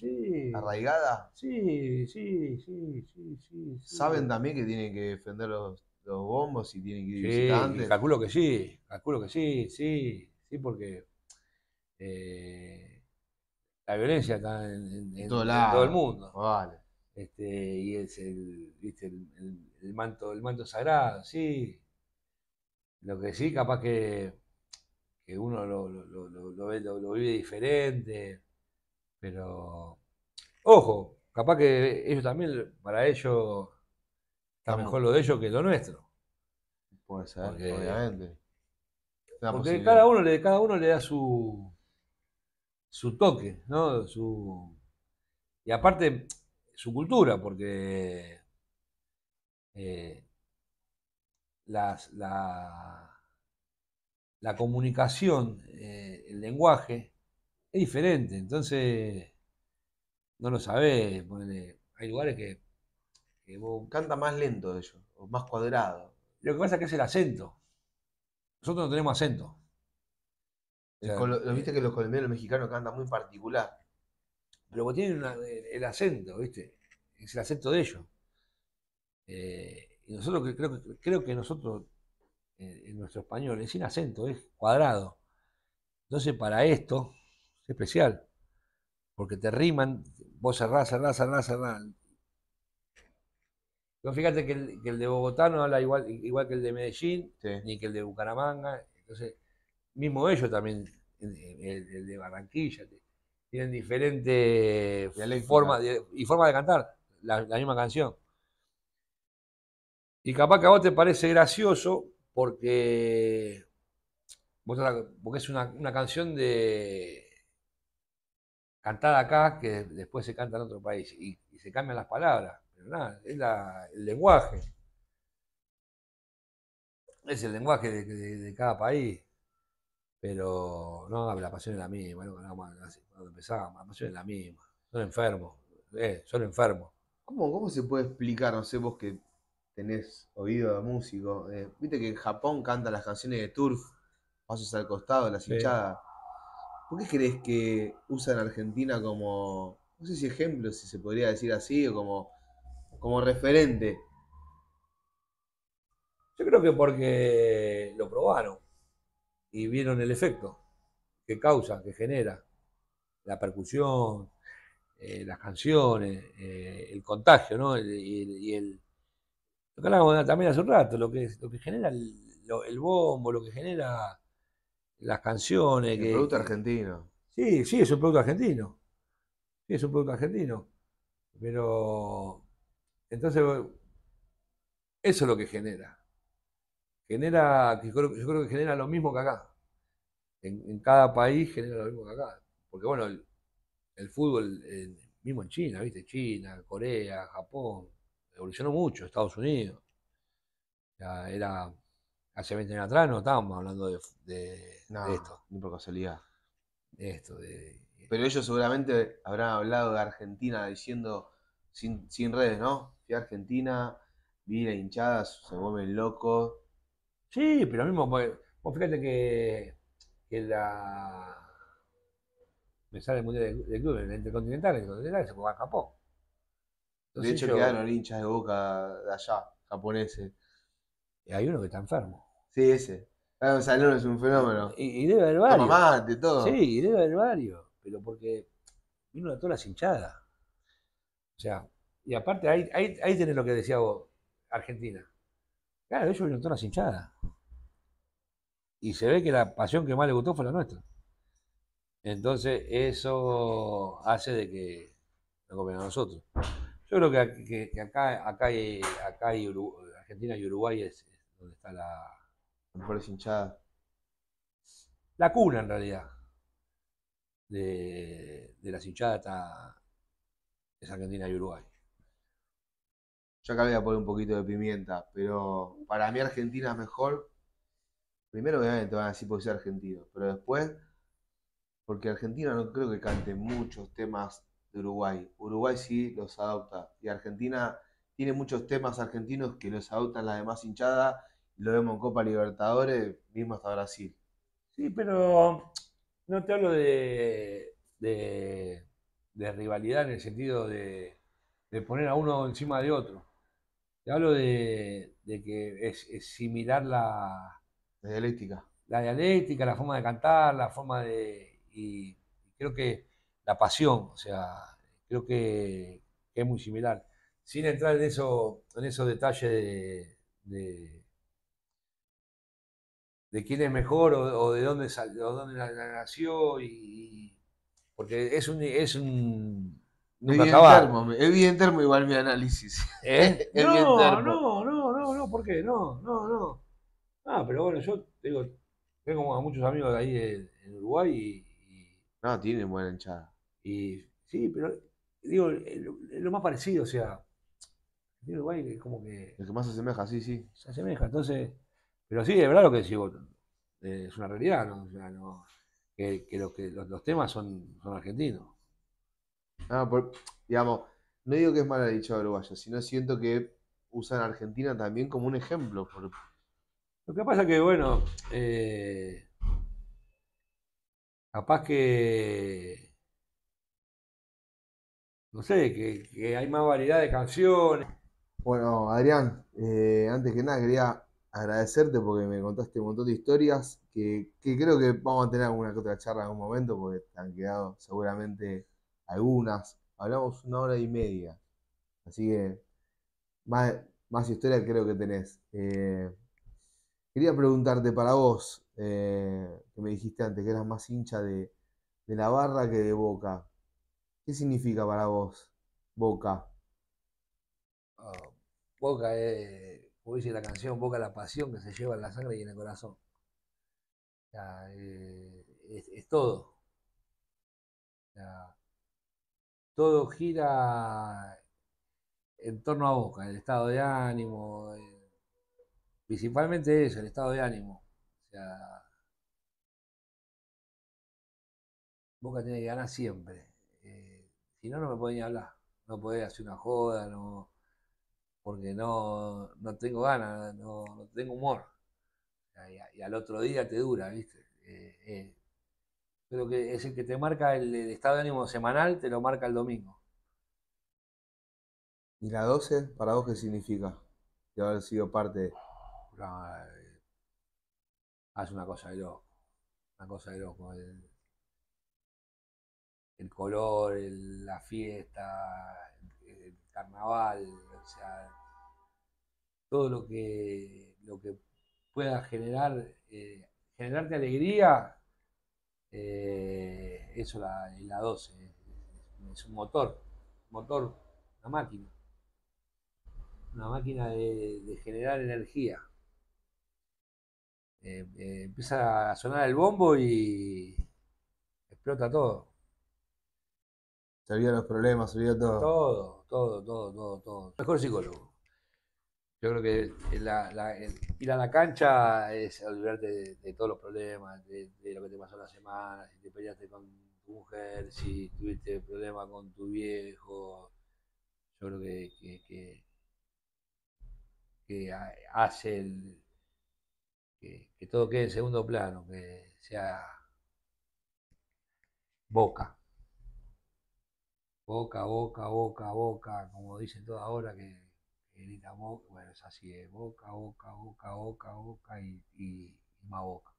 arraigada. Sí, sí, sí, sí, Saben también que tienen que defender los, bombos y tienen que ir visitantes. Calculo que sí, calculo que sí, sí, sí, porque eh, la violencia acá en, todo, el mundo. Vale. Este, y es el, manto, el manto sagrado, sí. Lo que sí, capaz que, que uno lo, vive diferente, pero ojo, capaz que ellos también, para ellos, está mejor lo de ellos que lo nuestro. Puede obviamente. porque cada uno, le, cada uno le da su, su toque, ¿no? Su, y aparte, su cultura, porque eh, la, comunicación, eh, el lenguaje, es diferente. Entonces, no lo sabés. Hay lugares que, Canta más lento de ellos, o más cuadrado. Lo que pasa es que es el acento. Nosotros no tenemos acento. Eh, viste que los colombianos mexicanos cantan muy particular. Pero vos tienen eh, el, acento, ¿viste? Es el acento de ellos. Eh, y nosotros creo que nosotros, en nuestro español, es sin acento, es cuadrado. Entonces, para esto, es especial. Porque te riman, vos cerrás, cerrás, cerrás, cerrás. Pero fíjate que el, de Bogotá no habla igual, igual que el de Medellín, ni que el de Bucaramanga. Entonces, mismo ellos también, el, de Barranquilla, tienen diferentes formas y forma de cantar la, misma canción. Y capaz que a vos te parece gracioso porque, porque es una, canción de cantada acá que después se canta en otro país y, se cambian las palabras, pero nada, es el lenguaje. Es el lenguaje de cada país. Pero no, la pasión es la misma, cuando empezamos, la pasión es la misma. Son enfermo, eh, son enfermos. ¿Cómo, ¿Cómo se puede explicar, no sé, vos que tenés oído de músico? Eh, viste que en Japón canta las canciones de Turf, pasos al costado, la sí. ¿Por qué crees que usan Argentina como, no sé si ejemplo, si se podría decir así, o como, como referente? Yo creo que porque lo probaron y vieron el efecto que causa, que genera la percusión, eh, las canciones, eh, el contagio, ¿no? y, el, lo que hablábamos también hace un rato, lo que, que genera el, bombo, lo que genera las canciones. Es un producto argentino. Sí, sí, es un producto argentino. Sí, es un producto argentino. Pero entonces, eso es lo que genera genera, yo creo, que genera lo mismo que acá. En, cada país genera lo mismo que acá. Porque bueno, el, fútbol, eh, mismo en China, ¿viste? China, Corea, Japón, evolucionó mucho, Estados Unidos. Ya era, hace 20 años atrás no estábamos hablando de, esto. Ni por casualidad. esto, de, Pero ellos seguramente habrán hablado de Argentina diciendo, sin, redes, ¿no? Fui Argentina, vi la hinchada, se vuelven locos Sí, pero mismo, vos fíjate que, que la... Me sale el Mundial de, Club Clubes, el Intercontinental, el Intercontinental se fue a Japón. de hecho, quedaron hinchas de boca de allá, japoneses. Y hay uno que está enfermo. Sí, ese. Ah, Saludos, es un fenómeno. Y, debe haber varios. todo. Sí, y debe haber varios. Pero porque vino de todas las hinchadas. O sea, y aparte ahí, ahí, ahí tenés lo que decía vos, Argentina. Claro, ellos vinieron todas las hinchadas. Y se ve que la pasión que más le gustó fue la nuestra. Entonces, eso hace de que nos comen a nosotros. Yo creo que, acá, acá, hay, Argentina y Uruguay es, donde está la. mejor hinchada. La cuna, en realidad. De, de las hinchadas está, es Argentina y Uruguay. Yo acá le voy a poner un poquito de pimienta, pero para mí Argentina es mejor. Primero, obviamente, van a decir por ser argentino, pero después, porque Argentina no creo que cante muchos temas de Uruguay. Uruguay sí los adopta. Y Argentina tiene muchos temas argentinos que los adoptan las demás hinchadas. Lo vemos en Copa Libertadores, mismo hasta Brasil. Sí, pero no te hablo de, rivalidad en el sentido de poner a uno encima de otro. Te hablo de, que es, similar la... La dialéctica. La dialéctica, la forma de cantar, la forma de... Y creo que la pasión, o sea, creo que, es muy similar. Sin entrar en, eso, en esos detalles de, de, quién es mejor o, de dónde, salió o dónde nació, y, porque es un, es un es bien Termo, igual mi análisis. ¿Eh? no, no, no, no, no, ¿por qué? No, no, no. Ah, pero bueno, yo digo, tengo a muchos amigos de ahí en, Uruguay y, No, tienen buena hinchada. Y sí, pero digo, lo más parecido, o sea. En Uruguay es como que. El que más se asemeja, sí, sí. Se asemeja, entonces. Pero sí, es verdad lo que decís vos. Eh, es una realidad, ¿no? O sea, no que, que, los, que los temas son, son argentinos. Ah, digamos, no digo que es mala dicha de Uruguay, sino siento que usan a Argentina también como un ejemplo. Lo que pasa que, bueno, eh, capaz que, no sé, que, hay más variedad de canciones. Bueno, Adrián, eh, antes que nada quería agradecerte porque me contaste un montón de historias que, que creo que vamos a tener alguna que otra charla en algún momento porque te han quedado seguramente algunas. Hablamos una hora y media. Así que más, más historia creo que tenés. Eh, quería preguntarte para vos, eh, que me dijiste antes que eras más hincha de, de barra que de Boca. ¿Qué significa para vos Boca? Ah, Boca es, como dice la canción, Boca la pasión que se lleva en la sangre y en el corazón. Eh, es, todo todo gira en torno a Boca, el estado de ánimo, eh, principalmente eso, el estado de ánimo. O sea, Boca tiene que ganar siempre. Eh, si no, no me pueden ni hablar. No podés hacer una joda, no, porque no, tengo ganas, no, tengo humor. Y, al otro día te dura, ¿viste? Eh, pero que es el que te marca el, estado de ánimo semanal, te lo marca el domingo. ¿Y la 12 para vos qué significa? De haber sido parte. Haz eh, ah, una cosa de loco. Una cosa de loco. El, el color, la fiesta, el, carnaval, o sea, todo lo que, lo que pueda generar, eh, generarte alegría, eh, eso la, la 12, eh. es un motor, motor, una máquina, una máquina de, generar energía. Eh, empieza a sonar el bombo y explota todo. Se los problemas, se Todo, todo, todo, todo, todo. Mejor psicólogo. Yo creo que ir a la cancha es olvidarte de, todos los problemas, de, lo que te pasó la semana, si te peleaste con tu mujer, si tuviste problemas con tu viejo. Yo creo que, que, que, hace el, que, todo quede en segundo plano, que sea boca. Boca, boca, boca, boca, como dicen todos ahora, que bueno, es así, de boca, boca, boca, boca, boca y, más boca.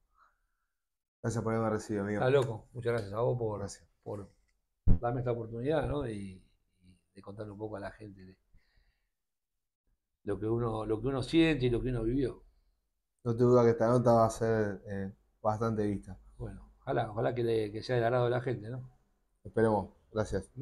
Gracias por haberme recibido, amigo. Está loco, muchas gracias a vos por, por darme esta oportunidad, ¿no? Y, de contarle un poco a la gente de lo que uno, lo que uno siente y lo que uno vivió. No te duda que esta nota va a ser bastante vista. Bueno, ojalá, ojalá que, sea del agrado de la gente, ¿no? Esperemos. Gracias.